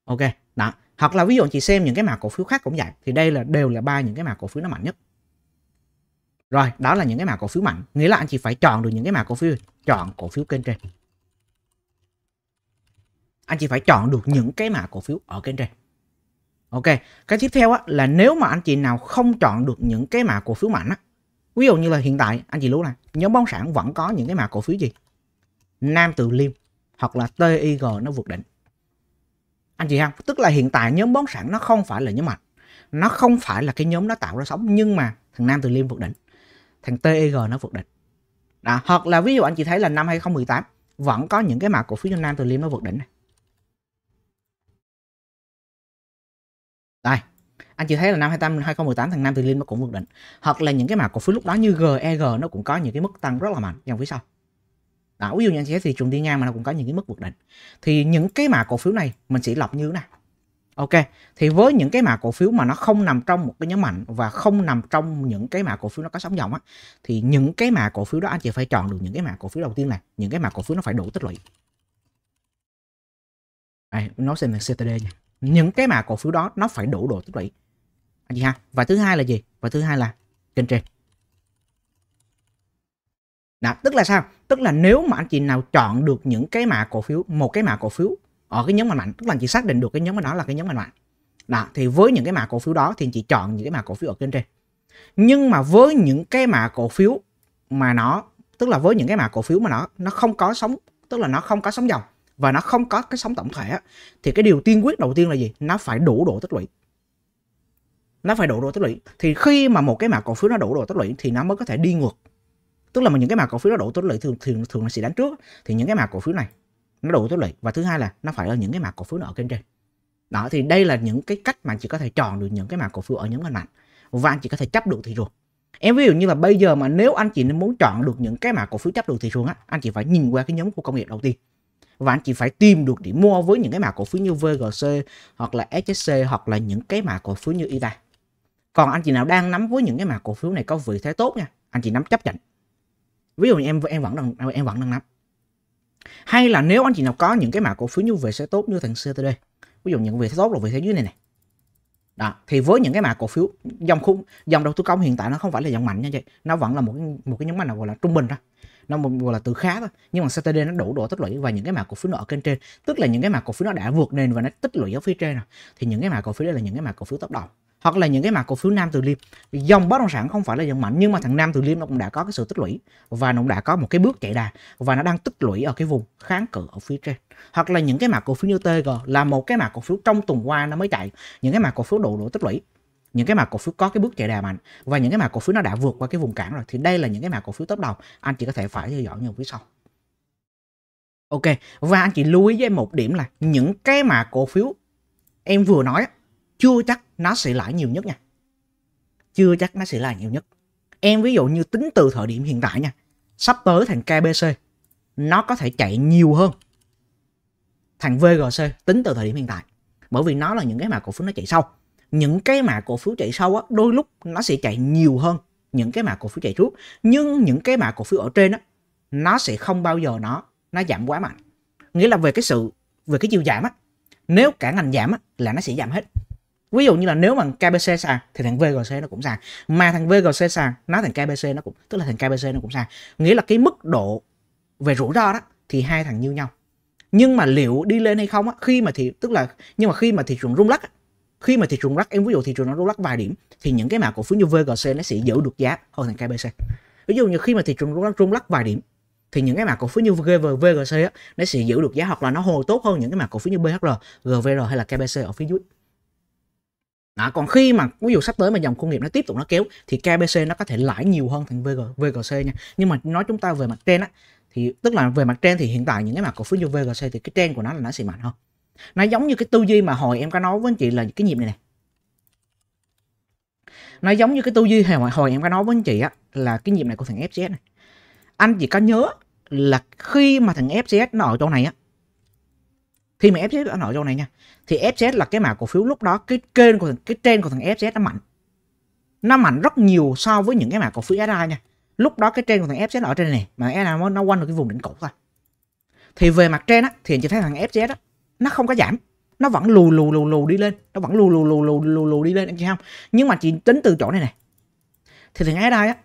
ok đó hoặc là ví dụ chị xem những cái mã cổ phiếu khác cũng vậy thì đây là đều là ba những cái mã cổ phiếu nó mạnh nhất rồi đó là những cái mã cổ phiếu mạnh nghĩa là anh chị phải chọn được những cái mã cổ phiếu chọn cổ phiếu kênh trên anh chị phải chọn được những cái mã cổ phiếu ở kênh trên ok cái tiếp theo á, là nếu mà anh chị nào không chọn được những cái mã cổ phiếu mạnh á, ví dụ như là hiện tại anh chị lưu này nhóm bóng sản vẫn có những cái mã cổ phiếu gì nam từ liêm hoặc là tig nó vượt đỉnh anh chị ha tức là hiện tại nhóm bón sản nó không phải là nhóm mạch nó không phải là cái nhóm nó tạo ra sóng nhưng mà thằng Nam Từ Liêm vượt đỉnh thằng TEG nó vượt đỉnh đó. hoặc là ví dụ anh chị thấy là năm 2018 vẫn có những cái mã cổ phiếu như Nam Từ Liêm nó vượt đỉnh này đây anh chị thấy là năm 25, 2018 thằng Nam Từ Liêm nó cũng vượt đỉnh hoặc là những cái mã cổ phiếu lúc đó như GEG e nó cũng có những cái mức tăng rất là mạnh dòng phía sau đó ví dụ như anh chị thì trường đi ngang mà nó cũng có những cái mức vượt đỉnh thì những cái mã cổ phiếu này mình sẽ lọc như thế nào ok thì với những cái mã cổ phiếu mà nó không nằm trong một cái nhóm mạnh và không nằm trong những cái mã cổ phiếu nó có sóng dòng á thì những cái mã cổ phiếu đó anh chị phải chọn được những cái mã cổ phiếu đầu tiên này những cái mã cổ phiếu nó phải đủ tích lũy Đây, nó xem là CTD nha những cái mã cổ phiếu đó nó phải đủ độ tích lũy anh chị ha và thứ hai là gì và thứ hai là kênh trên đó, tức là sao tức là nếu mà anh chị nào chọn được những cái mã cổ phiếu một cái mã cổ phiếu ở cái nhóm mạnh mạnh tức là anh chị xác định được cái nhóm đó là cái nhóm mạnh mạnh đó thì với những cái mã cổ phiếu đó thì anh chị chọn những cái mã cổ phiếu ở trên trên nhưng mà với những cái mã cổ phiếu mà nó tức là với những cái mã cổ phiếu mà nó nó không có sóng tức là nó không có sóng dòng và nó không có cái sóng tổng thể thì cái điều tiên quyết đầu tiên là gì nó phải đủ độ tích lũy nó phải đủ độ tích lũy thì khi mà một cái mã cổ phiếu nó đủ độ tích lũy thì nó mới có thể đi ngược tức là những cái mà cổ phiếu nó đủ tích lũy thường thường thường là sẽ đánh trước thì những cái mà cổ phiếu này nó đủ tích lợi và thứ hai là nó phải ở những cái mà cổ phiếu nó ở kênh trên đó thì đây là những cái cách mà anh chị có thể chọn được những cái mà cổ phiếu ở nhóm ngân mạnh và anh chị có thể chấp được thị trường em ví dụ như là bây giờ mà nếu anh chị muốn chọn được những cái mà cổ phiếu chấp được thị trường á anh chị phải nhìn qua cái nhóm của công nghiệp đầu tiên và anh chị phải tìm được điểm mua với những cái mã cổ phiếu như VGC hoặc là SSC hoặc là những cái mã cổ phiếu như ITA còn anh chị nào đang nắm với những cái mã cổ phiếu này có vị thế tốt nha anh chị nắm chấp nhận ví dụ như em em vẫn đang em vẫn đang nắm hay là nếu anh chị nào có những cái mã cổ phiếu như về sẽ tốt như thằng CTD ví dụ những về tốt là về thế dưới này này đó thì với những cái mã cổ phiếu dòng khung dòng đầu tư công hiện tại nó không phải là dòng mạnh nha chị nó vẫn là một một cái nhóm ngành nào gọi là trung bình thôi nó một gọi là từ khá thôi nhưng mà CTD nó đủ độ tích lũy và những cái mã cổ phiếu nó ở kênh trên tức là những cái mã cổ phiếu nó đã vượt nền và nó tích lũy ở phía trên rồi thì những cái mã cổ phiếu đây là những cái mã cổ phiếu tốt đầu hoặc là những cái mặt cổ phiếu nam từ liêm dòng bất động sản không phải là dòng mạnh nhưng mà thằng nam từ liêm nó cũng đã có cái sự tích lũy và nó cũng đã có một cái bước chạy đà và nó đang tích lũy ở cái vùng kháng cự ở phía trên hoặc là những cái mặt cổ phiếu như tg là một cái mặt cổ phiếu trong tuần qua nó mới chạy những cái mặt cổ phiếu độ độ tích lũy những cái mặt cổ phiếu có cái bước chạy đà mạnh và những cái mặt cổ phiếu nó đã vượt qua cái vùng cản rồi thì đây là những cái mặt cổ phiếu top đầu anh chỉ có thể phải theo dõi nhiều phía sau ok và anh chị lưu ý với một điểm là những cái mã cổ phiếu em vừa nói chưa chắc nó sẽ lãi nhiều nhất nha chưa chắc nó sẽ lãi nhiều nhất em ví dụ như tính từ thời điểm hiện tại nha sắp tới thằng KBC nó có thể chạy nhiều hơn thằng VGC tính từ thời điểm hiện tại bởi vì nó là những cái mà cổ phiếu nó chạy sâu những cái mà cổ phiếu chạy sâu á đôi lúc nó sẽ chạy nhiều hơn những cái mà cổ phiếu chạy trước nhưng những cái mà cổ phiếu ở trên á nó sẽ không bao giờ nó nó giảm quá mạnh nghĩa là về cái sự về cái chiều giảm á nếu cả ngành giảm á là nó sẽ giảm hết ví dụ như là nếu mà KBC sàn thì thằng VGC nó cũng sàn mà thằng VGC sàn nó thằng KBC nó cũng tức là thằng KBC nó cũng sàn nghĩa là cái mức độ về rủi ro đó thì hai thằng như nhau nhưng mà liệu đi lên hay không á, khi mà thì tức là nhưng mà khi mà thị trường rung lắc khi mà thị trường rắc em ví dụ thị trường nó rung lắc vài điểm thì những cái mã cổ phiếu như VGC nó sẽ giữ được giá hơn thằng KBC ví dụ như khi mà thị trường rung lắc rung lắc vài điểm thì những cái mã cổ phiếu như VGC á, nó sẽ giữ được giá hoặc là nó hồi tốt hơn những cái mã cổ phiếu như BHR, GVR hay là KBC ở phía dưới đó, còn khi mà ví dụ sắp tới mà dòng công nghiệp nó tiếp tục nó kéo thì KBC nó có thể lãi nhiều hơn thành VG, VGC nha nhưng mà nói chúng ta về mặt trên á thì tức là về mặt trên thì hiện tại những cái mặt cổ phiếu như VGC thì cái trend của nó là nó xì mạnh hơn nó giống như cái tư duy mà hồi em có nói với anh chị là cái nhịp này nè nó giống như cái tư duy hồi, hồi em có nói với anh chị á là cái nhịp này của thằng FZ này anh chị có nhớ là khi mà thằng FZ nó ở chỗ này á khi mà FZ anh ở trong này nha thì FZ là cái mã cổ phiếu lúc đó cái kênh của cái trên của thằng FZ nó mạnh nó mạnh rất nhiều so với những cái mã cổ phiếu SI nha lúc đó cái trên của thằng FZ ở trên này mà SI nó, nó quanh được cái vùng đỉnh cổ thôi thì về mặt trên á thì anh chị thấy thằng FZ á nó không có giảm nó vẫn lù lù lù lù đi lên nó vẫn lù lù lù lù lù lù đi lên anh chị không nhưng mà chị tính từ chỗ này này thì thằng SI á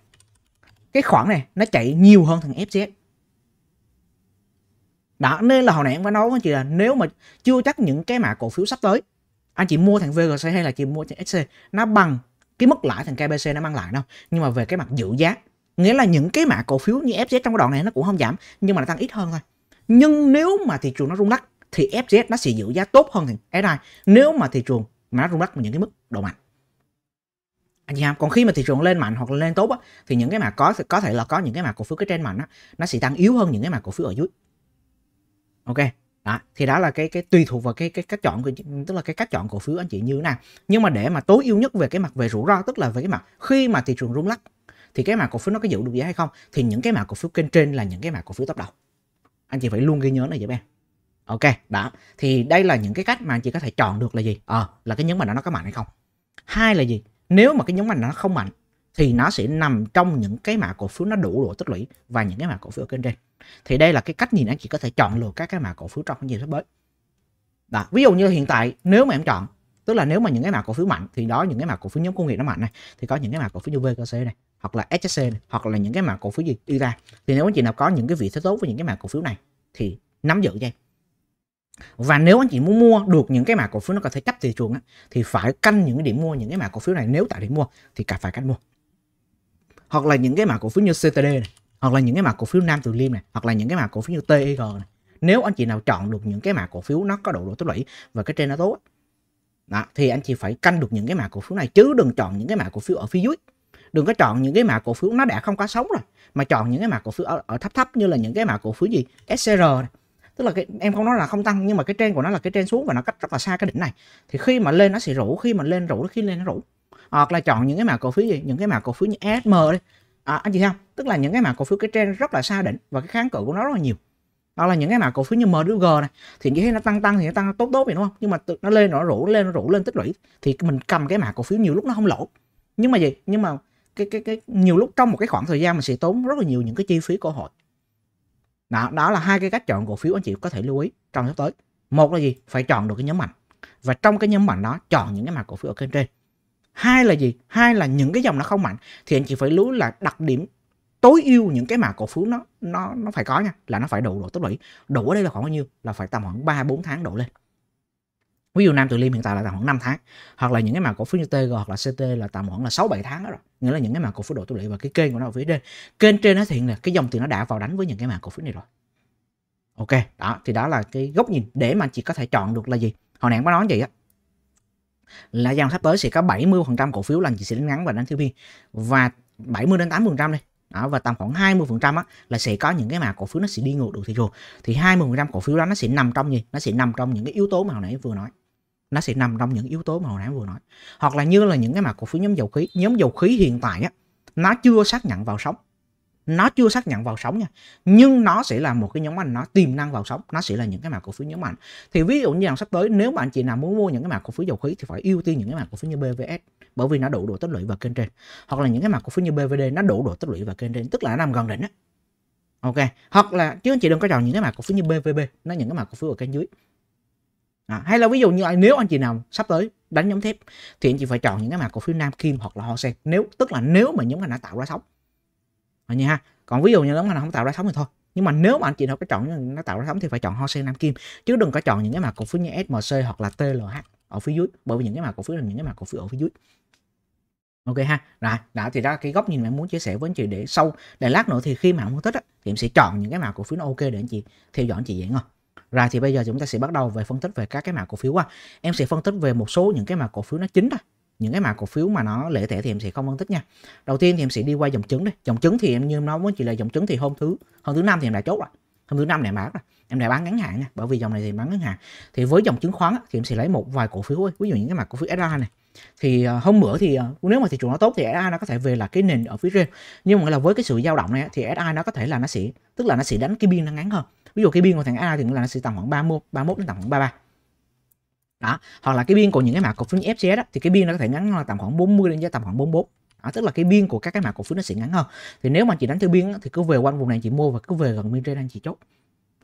cái khoảng này nó chạy nhiều hơn thằng FZ đó nên là hồi nãy em có nói với chị là nếu mà chưa chắc những cái mã cổ phiếu sắp tới anh chị mua thằng VGC hay là chị mua thằng SC nó bằng cái mức lãi thằng KBC nó mang lại đâu nhưng mà về cái mặt giữ giá nghĩa là những cái mã cổ phiếu như FZ trong cái đoạn này nó cũng không giảm nhưng mà nó tăng ít hơn thôi nhưng nếu mà thị trường nó rung lắc thì FZ nó sẽ giữ giá tốt hơn thằng SI nếu mà thị trường mà nó rung lắc những cái mức độ mạnh anh chị em còn khi mà thị trường lên mạnh hoặc lên tốt á, thì những cái mà có có thể là có những cái mã cổ phiếu cái trên mạnh á, nó sẽ tăng yếu hơn những cái mã cổ phiếu ở dưới ok đó thì đó là cái cái tùy thuộc vào cái cái cách chọn của tức là cái cách chọn cổ phiếu anh chị như thế nào nhưng mà để mà tối ưu nhất về cái mặt về rủi ro tức là về cái mặt khi mà thị trường rung lắc thì cái mặt cổ phiếu nó có giữ được giá hay không thì những cái mặt cổ phiếu kênh trên là những cái mặt cổ phiếu top đầu anh chị phải luôn ghi nhớ này giúp em ok đó thì đây là những cái cách mà anh chị có thể chọn được là gì ờ à, là cái nhấn mạnh đó nó có mạnh hay không hai là gì nếu mà cái nhóm mạnh nó không mạnh thì nó sẽ nằm trong những cái mã cổ phiếu nó đủ độ tích lũy và những cái mã cổ phiếu kênh trên thì đây là cái cách nhìn anh chị có thể chọn lựa các cái mã cổ phiếu trong cái phiên sắp tới đó. ví dụ như hiện tại nếu mà em chọn tức là nếu mà những cái mã cổ phiếu mạnh thì đó những cái mã cổ phiếu nhóm công nghiệp nó mạnh này thì có những cái mã cổ phiếu như VKC này hoặc là SHC này, hoặc là những cái mã cổ phiếu gì đi ra thì nếu anh chị nào có những cái vị thế tốt với những cái mã cổ phiếu này thì nắm giữ cho em và nếu anh chị muốn mua được những cái mã cổ phiếu nó có thể chấp thị trường á, thì phải canh những cái điểm mua những cái mã cổ phiếu này nếu tại điểm mua thì cả phải canh mua hoặc là những cái mã cổ phiếu như CTD này hoặc là những cái mã cổ phiếu Nam Từ Liêm này hoặc là những cái mã cổ phiếu như TIG này nếu anh chị nào chọn được những cái mã cổ phiếu nó có độ độ tích lũy và cái trên nó tốt đó, thì anh chị phải canh được những cái mã cổ phiếu này chứ đừng chọn những cái mã cổ phiếu ở phía dưới đừng có chọn những cái mã cổ phiếu nó đã không có sống rồi mà chọn những cái mã cổ phiếu ở, ở thấp thấp như là những cái mã cổ phiếu gì SCR này. tức là cái, em không nói là không tăng nhưng mà cái trên của nó là cái trên xuống và nó cách rất là xa cái đỉnh này thì khi mà lên nó sẽ rủ khi mà lên rủ khi lên nó rủ hoặc là chọn những cái mã cổ phiếu gì những cái mã cổ phiếu như SM đi à, anh chị không tức là những cái mã cổ phiếu cái trend rất là xa đỉnh và cái kháng cự của nó rất là nhiều đó là những cái mã cổ phiếu như MWG này thì như thế nó tăng tăng thì nó tăng tốt tốt vậy đúng không nhưng mà nó lên nó rủ lên nó rủ lên tích lũy thì mình cầm cái mã cổ phiếu nhiều lúc nó không lỗ nhưng mà gì nhưng mà cái cái cái nhiều lúc trong một cái khoảng thời gian mình sẽ tốn rất là nhiều những cái chi phí cơ hội đó, đó là hai cái cách chọn cổ phiếu anh chị có thể lưu ý trong sắp tới một là gì phải chọn được cái nhóm mạnh và trong cái nhóm mạnh đó chọn những cái mã cổ phiếu ở kênh trên hai là gì hai là những cái dòng nó không mạnh thì anh chị phải lưu là đặc điểm tối ưu những cái mà cổ phiếu nó nó nó phải có nha là nó phải đủ độ tích lũy đủ ở đây là khoảng bao nhiêu là phải tầm khoảng 3 4 tháng đổ lên ví dụ Nam Từ Liêm hiện tại là tầm khoảng 5 tháng hoặc là những cái mà cổ phiếu như TG hoặc là CT là tầm khoảng là sáu bảy tháng đó rồi nghĩa là những cái mà cổ phiếu độ tích lũy và cái kênh của nó ở phía trên kênh trên nó hiện là cái dòng tiền nó đã vào đánh với những cái mà cổ phiếu này rồi ok đó thì đó là cái góc nhìn để mà chị có thể chọn được là gì hồi nãy có nói vậy á là dòng sắp tới sẽ có 70% cổ phiếu là chỉ sẽ đến ngắn và đánh thiếu biên và 70 đến 80% đây đó, và tầm khoảng 20% á, là sẽ có những cái mà cổ phiếu nó sẽ đi ngược được thị trường thì 20% cổ phiếu đó nó sẽ nằm trong gì nó sẽ nằm trong những cái yếu tố mà hồi nãy vừa nói nó sẽ nằm trong những yếu tố mà hồi nãy vừa nói hoặc là như là những cái mà cổ phiếu nhóm dầu khí nhóm dầu khí hiện tại á, nó chưa xác nhận vào sóng nó chưa xác nhận vào sóng nha nhưng nó sẽ là một cái nhóm ngành nó tiềm năng vào sóng nó sẽ là những cái mã cổ phiếu nhóm ngành thì ví dụ như là sắp tới nếu mà anh chị nào muốn mua những cái mã cổ phiếu dầu khí thì phải ưu tiên những cái mã cổ phiếu như BVS bởi vì nó đủ độ tích lũy và kênh trên hoặc là những cái mã cổ phiếu như BVD nó đủ độ tích lũy và kênh trên tức là nó nằm gần đỉnh á ok hoặc là chứ anh chị đừng có chọn những cái mã cổ phiếu như BVB nó những cái mã cổ phiếu ở kênh dưới À, hay là ví dụ như nếu anh chị nào sắp tới đánh nhóm thép thì anh chị phải chọn những cái mã cổ phiếu Nam Kim hoặc là Hoa Sen nếu tức là nếu mà nhóm ngành đã tạo ra sóng rồi ờ, nha còn ví dụ như nếu mà nó không tạo ra sóng thì thôi nhưng mà nếu mà anh chị nào có chọn nó tạo ra sóng thì phải chọn Hosea Nam Kim chứ đừng có chọn những cái mã cổ phiếu như SMC hoặc là TLH ở phía dưới bởi vì những cái mã cổ phiếu là những cái mã cổ phiếu ở phía dưới ok ha rồi đã thì ra cái góc nhìn mà em muốn chia sẻ với anh chị để sau để lát nữa thì khi mà em phân tích á, thì em sẽ chọn những cái mã cổ phiếu nó ok để anh chị theo dõi anh chị dễ không rồi thì bây giờ chúng ta sẽ bắt đầu về phân tích về các cái mã cổ phiếu qua em sẽ phân tích về một số những cái mã cổ phiếu nó chính thôi những cái mã cổ phiếu mà nó lẻ thể thì em sẽ không phân tích nha đầu tiên thì em sẽ đi qua dòng chứng đi dòng chứng thì em như nói với chị là dòng chứng thì hôm thứ hôm thứ năm thì em đã chốt rồi hôm thứ năm này bán rồi em đã bán ngắn hạn nha bởi vì dòng này thì bán ngắn hạn thì với dòng chứng khoán thì em sẽ lấy một vài cổ phiếu thôi. ví dụ những cái mã cổ phiếu SRA này thì ờ, hôm bữa thì ờ, nếu mà thị trường nó tốt thì SI nó có thể về là cái nền ở phía trên nhưng mà là với cái sự dao động này thì SI nó có thể là nó sẽ tức là nó sẽ đánh cái biên nó ngắn hơn ví dụ cái biên của thằng SI thì là nó sẽ tầm khoảng 31, 31 đến tầm khoảng 33 đó hoặc là cái biên của những cái mã cổ phiếu như FCS đó, thì cái biên nó có thể ngắn là tầm khoảng 40 đến tầm khoảng 44 đó, tức là cái biên của các cái mã cổ phiếu nó sẽ ngắn hơn thì nếu mà chị đánh theo biên thì cứ về quanh vùng này chị mua và cứ về gần biên trên anh chị chốt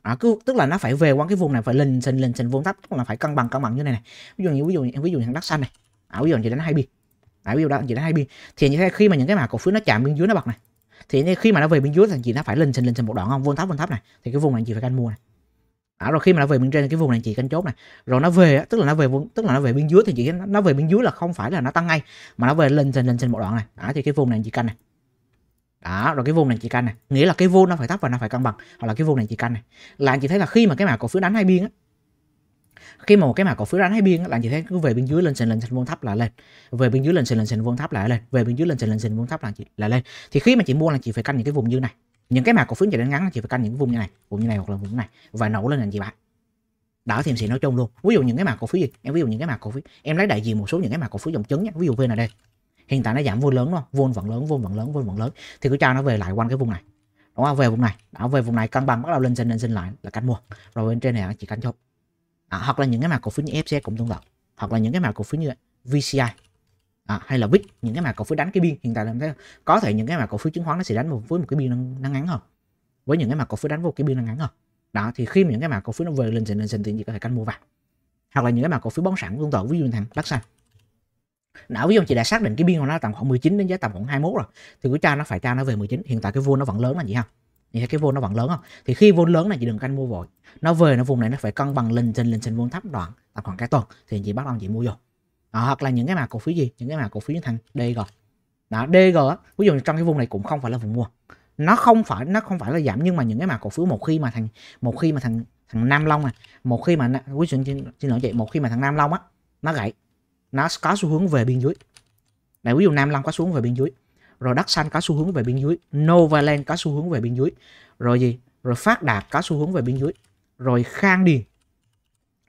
đó, cứ tức là nó phải về quanh cái vùng này phải lình xình lình xình vuông thấp tức là phải cân bằng cân bằng như này này ví dụ như ví dụ như, ví dụ như thằng đất xanh này à, ví dụ chị đánh hai biên à, ví dụ đó chị đánh hai biên thì như thế khi mà những cái mã cổ phiếu nó chạm biên dưới nó bật này thì khi mà nó về biên dưới thì chị nó phải lình xình lình xình một đoạn không vuông thấp vuông thấp này thì cái vùng này chị phải canh mua này À, rồi khi mà nó về bên trên cái vùng này chị canh chốt này rồi nó về tức là nó về tức là nó về bên dưới thì chị nó về bên dưới là không phải là nó tăng ngay mà nó về lên trên lên trên một đoạn này đó, thì cái vùng này chị canh này đó rồi cái vùng này chị canh này nghĩa là cái vùng nó phải thấp và nó phải cân bằng hoặc là cái vùng này chị canh này là anh chị thấy là khi mà cái mã cổ phiếu đánh hai biên á khi mà một cái mã cổ phiếu đánh hai biên á, là anh chị thấy cứ về bên dưới lên sình lên sình vuông thấp là lên về bên dưới lên sình lên sình vuông thấp là lên về bên dưới lên sình lên sình vuông thấp là chị là lên thì khi mà chị mua là chị phải canh những cái vùng như này những cái mà cổ phiếu chạy đến ngắn là chị phải canh những vùng như này vùng như này hoặc là vùng này và nổ lên là gì bạn đỡ thì em sẽ nói chung luôn ví dụ những cái mà cổ phiếu gì em ví dụ những cái mà cổ phiếu em lấy đại diện một số những cái mà cổ phiếu dòng chứng nhé ví dụ đây, hiện tại nó giảm vô lớn luôn vôn vẫn lớn vôn vẫn lớn vôn vẫn lớn thì cứ cho nó về lại quanh cái vùng này đúng không về vùng này đã về vùng này cân bằng bắt đầu lên sinh lên sinh lại là canh mua rồi bên trên này chỉ canh chốt hoặc là những cái mà cổ phiếu như fc cũng tương tự hoặc là những cái mà cổ phiếu như vci à, hay là VIX những cái mà cổ phiếu đánh cái biên hiện tại làm thế có thể những cái mà cổ phiếu chứng khoán nó sẽ đánh với một cái biên nó, ngắn hơn với những cái mà cổ phiếu đánh với một cái biên nó ngắn hơn đó thì khi những cái mà cổ phiếu nó về lên dần lên dần thì chỉ có thể canh mua vào hoặc là những cái mà cổ phiếu bón sẵn tương tự ví dụ như thằng Lexan đã ví dụ chị đã xác định cái biên của nó tầm khoảng 19 đến giá tầm khoảng 21 rồi thì cứ cha nó phải tra nó về 19 hiện tại cái vô nó vẫn lớn là gì không? thì cái vô nó vẫn lớn không thì khi vô lớn này chị đừng canh mua vội nó về nó vùng này nó phải cân bằng lên trên lên trên vô thấp đoạn tầm khoảng cái tuần thì chị bắt đầu chị mua vô à, hoặc là những cái mã cổ phiếu gì những cái mã cổ phiếu như thằng DG đó DG á, ví dụ trong cái vùng này cũng không phải là vùng mua nó không phải nó không phải là giảm nhưng mà những cái mã cổ phiếu một khi mà thằng một khi mà thằng thằng Nam Long à một khi mà quý xin xin lỗi chị một khi mà thằng Nam Long á nó gãy nó có xu hướng về biên dưới này ví dụ Nam Long có xuống về biên dưới rồi Đắc Xanh có xu hướng về biên dưới Novaland có xu hướng về biên dưới rồi gì rồi Phát Đạt có xu hướng về biên dưới rồi Khang Điền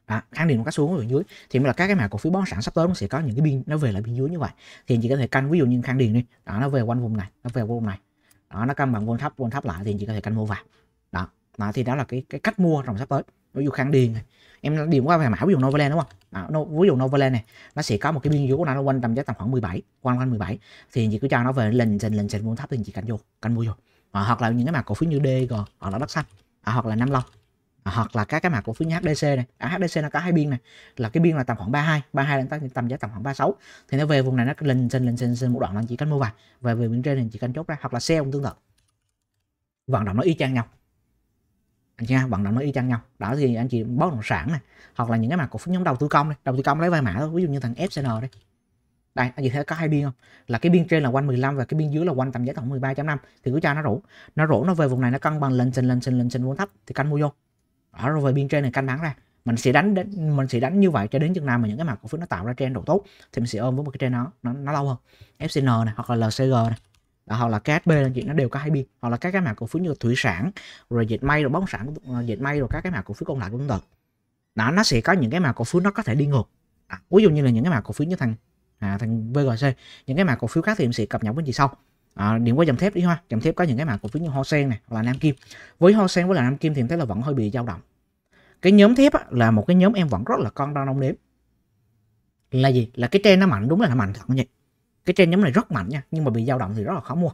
à, kháng định của các xu hướng dưới thì mới là các cái mã cổ phiếu bất sản sắp tới nó sẽ có những cái biên nó về lại biên dưới như vậy thì anh chị có thể canh ví dụ như kháng điền đi đó nó về quanh vùng này nó về vùng này đó nó cân bằng vùng thấp vùng thấp lại thì anh chị có thể canh mua vào đó, đó thì đó là cái cái cách mua trong sắp tới ví dụ kháng điền em điền qua về mã ví dụ Novaland đúng không à, ví dụ Novaland này nó sẽ có một cái biên dưới của nó quanh tầm giá tầm khoảng 17 quanh quanh 17 thì anh chị cứ cho nó về lần dần lần dần vùng thấp thì anh chị canh vô canh mua vô à, hoặc là những cái mã cổ phiếu như DG hoặc là đất xanh à, hoặc là năm long À, hoặc là các cái mặt cổ phiếu như HDC này à, HDC nó có hai biên này là cái biên là tầm khoảng 32 32 đến tầm, tầm giá tầm khoảng 36 thì nó về vùng này nó lên trên lên trên, trên một đoạn là chỉ canh mua vào và về bên trên thì chỉ canh chốt ra hoặc là xe cũng tương tự vận động nó y chang nhau anh chị vận động nó y chang nhau đó thì anh chị bất động sản này hoặc là những cái mặt cổ phiếu nhóm đầu tư công này đầu tư công lấy vài mã đó. ví dụ như thằng FCN đây, đây anh chị thấy có hai biên không là cái biên trên là quanh 15 và cái biên dưới là quanh tầm giá tổng 13.5 thì cứ cho nó rủ nó rủ nó về vùng này nó cân bằng lên trên lên trên lên trên vốn thấp thì canh mua vô ở rồi về bên trên này canh bán ra mình sẽ đánh đến mình sẽ đánh như vậy cho đến chừng nào mà những cái mặt cổ phiếu nó tạo ra trên độ tốt thì mình sẽ ôm với một cái trên nó nó, nó lâu hơn FCN này hoặc là LCG này đó, hoặc là KSB là chị nó đều có hai biên hoặc là các cái mặt cổ phiếu như thủy sản rồi dịch may rồi bất sản ờ, dịch may rồi các cái mặt cổ phiếu còn lại cũng được đó nó sẽ có những cái mặt cổ phiếu nó có thể đi ngược à, ví dụ như là những cái mặt cổ phiếu như thằng à, thằng VGC những cái mặt cổ phiếu khác thì em sẽ cập nhật với chị sau à, điểm qua dòng thép đi hoa dòng thép có những cái mặt cổ phiếu như Hoa Sen này hoặc là Nam Kim với Hoa Sen với là Nam Kim thì em thấy là vẫn hơi bị dao động cái nhóm thép á, là một cái nhóm em vẫn rất là con đang nông đếm là gì là cái trend nó mạnh đúng là nó mạnh thật vậy cái trend nhóm này rất mạnh nha nhưng mà bị dao động thì rất là khó mua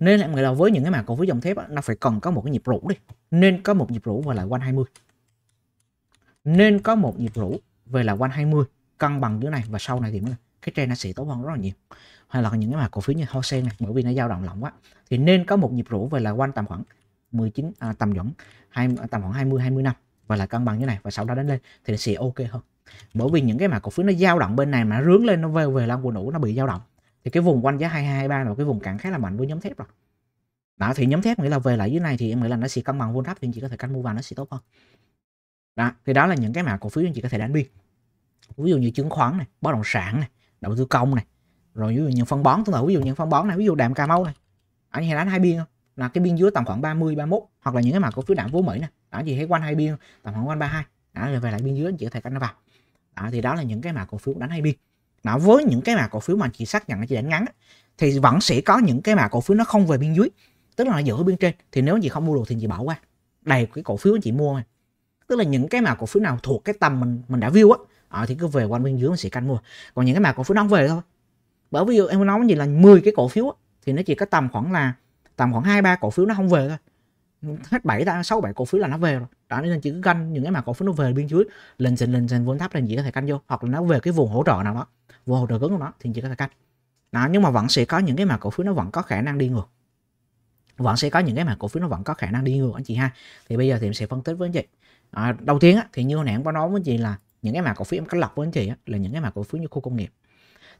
nên là người nghĩ là với những cái mã cổ phiếu dòng thép á, nó phải cần có một cái nhịp rũ đi nên có một nhịp rũ về lại quanh 20 nên có một nhịp rũ về là quanh 20 cân bằng dưới này và sau này thì mới cái trend nó sẽ tốt hơn rất là nhiều hay là những cái mà cổ phiếu như Hosea này bởi vì nó dao động lỏng quá thì nên có một nhịp rũ về là quanh tầm khoảng 19 à, tầm khoảng 20, tầm khoảng 20 20 năm và là cân bằng như này và sau đó đánh lên thì nó sẽ ok hơn bởi vì những cái mà cổ phiếu nó dao động bên này mà nó rướng lên nó về về lan quần ủ nó bị dao động thì cái vùng quanh giá 2223 là cái vùng cản khá là mạnh với nhóm thép rồi đó thì nhóm thép nghĩa là về lại dưới này thì em nghĩ là nó sẽ cân bằng vốn thấp thì chị có thể canh mua vào nó sẽ tốt hơn đó thì đó là những cái mà cổ phiếu anh chị có thể đánh biên ví dụ như chứng khoán này bất động sản này đầu tư công này rồi ví dụ như phân bón tương tự ví dụ như phân bón này ví dụ đạm cà mau này anh hay đánh hai biên không là cái biên dưới tầm khoảng 30 31 hoặc là những cái mà cổ phiếu đạm vốn Mỹ này đó chị thấy quanh hai biên tầm khoảng quanh ba hai đó rồi về lại biên dưới anh chị có thể canh nó vào đó thì đó là những cái mà cổ phiếu đánh hai biên đó với những cái mà cổ phiếu mà anh chị xác nhận là chị đánh ngắn thì vẫn sẽ có những cái mà cổ phiếu nó không về biên dưới tức là nó giữ ở bên trên thì nếu anh chị không mua được thì chị bỏ qua đầy cái cổ phiếu anh chị mua này, tức là những cái mà cổ phiếu nào thuộc cái tầm mình mình đã view á à, thì cứ về quanh biên dưới mình sẽ canh mua còn những cái mà cổ phiếu nó không về thôi bởi vì em nói gì là 10 cái cổ phiếu á, thì nó chỉ có tầm khoảng là tầm khoảng hai ba cổ phiếu nó không về thôi hết bảy ta sáu bảy cổ phiếu là nó về rồi đó nên chỉ cứ canh những cái mà cổ phiếu nó về bên dưới lên trên lên trên vốn thấp lên chỉ có thể canh vô hoặc là nó về cái vùng hỗ trợ nào đó vùng hỗ trợ cứng của nó thì chỉ có thể canh đó, nhưng mà vẫn sẽ có những cái mà cổ phiếu nó vẫn có khả năng đi ngược vẫn sẽ có những cái mà cổ phiếu nó vẫn có khả năng đi ngược anh chị ha thì bây giờ thì em sẽ phân tích với anh chị à, đầu tiên á, thì như hồi nãy em có nói với anh chị là những cái mà cổ phiếu em có lọc với anh chị á, là những cái mà cổ phiếu như khu công nghiệp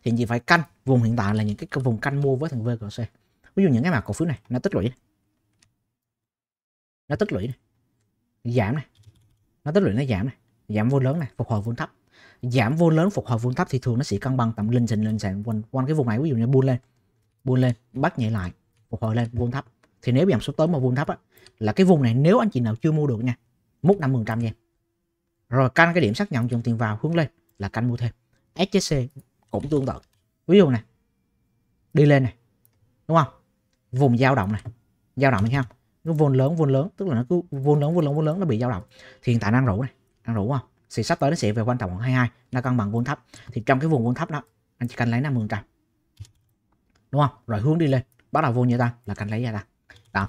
thì anh chị phải canh vùng hiện tại là những cái vùng canh mua với thằng VGC ví dụ những cái mà cổ phiếu này nó tích lũy nó tích lũy này giảm này nó tích lũy nó giảm này giảm vô lớn này phục hồi vốn thấp giảm vô lớn phục hồi vốn thấp thì thường nó sẽ cân bằng tầm linh trình lên sàn quanh quanh cái vùng này ví dụ như buôn lên buôn lên bắt nhẹ lại phục hồi lên vốn thấp thì nếu giảm số tới mà vốn thấp á, là cái vùng này nếu anh chị nào chưa mua được nha năm múc trăm nha rồi canh cái điểm xác nhận dòng tiền vào hướng lên là canh mua thêm SJC cũng tương tự ví dụ này đi lên này đúng không vùng dao động này dao động thấy không cái vốn lớn vốn lớn tức là nó cứ vốn lớn vốn lớn vốn lớn nó bị dao động thì hiện tại đang rủ này đang rủ không thì sắp tới nó sẽ về quan trọng khoảng 22 là cân bằng vốn thấp thì trong cái vùng vốn thấp đó anh chỉ cần lấy 50 trăm đúng không rồi hướng đi lên bắt đầu vô như ta là cần lấy ra ta đó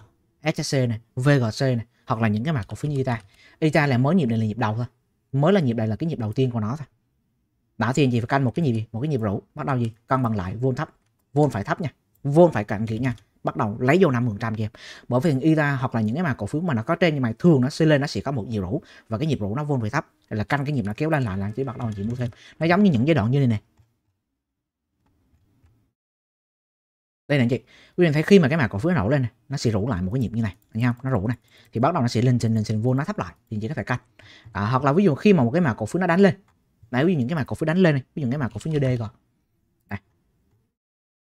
SSC này VGC này hoặc là những cái mặt cổ phiếu như ITA ITA là mới nhịp này là nhịp đầu thôi mới là nhịp này là cái nhịp đầu tiên của nó thôi đã thì gì phải canh một cái nhịp gì một cái nhịp rủ bắt đầu gì cân bằng lại vốn thấp vốn phải thấp nha vốn phải cạn kỹ nha bắt đầu lấy vô 5% cho em bởi vì IRA hoặc là những cái mà cổ phiếu mà nó có trên nhưng mà thường nó sẽ lên nó sẽ có một nhịp rũ và cái nhịp rũ nó vô về thấp là canh cái nhịp nó kéo lên lại là chỉ bắt đầu chị mua thêm nó giống như những giai đoạn như này nè đây này chị quý vị thấy khi mà cái mà cổ phiếu nó nổ lên này, nó sẽ rũ lại một cái nhịp như này thấy không nó rũ này thì bắt đầu nó sẽ lên trên lên trên vô nó thấp lại thì chị có phải canh à, hoặc là ví dụ khi mà một cái mà cổ phiếu nó đánh lên đấy ví dụ những cái mà cổ phiếu đánh lên này ví dụ những cái mà cổ phiếu như d rồi này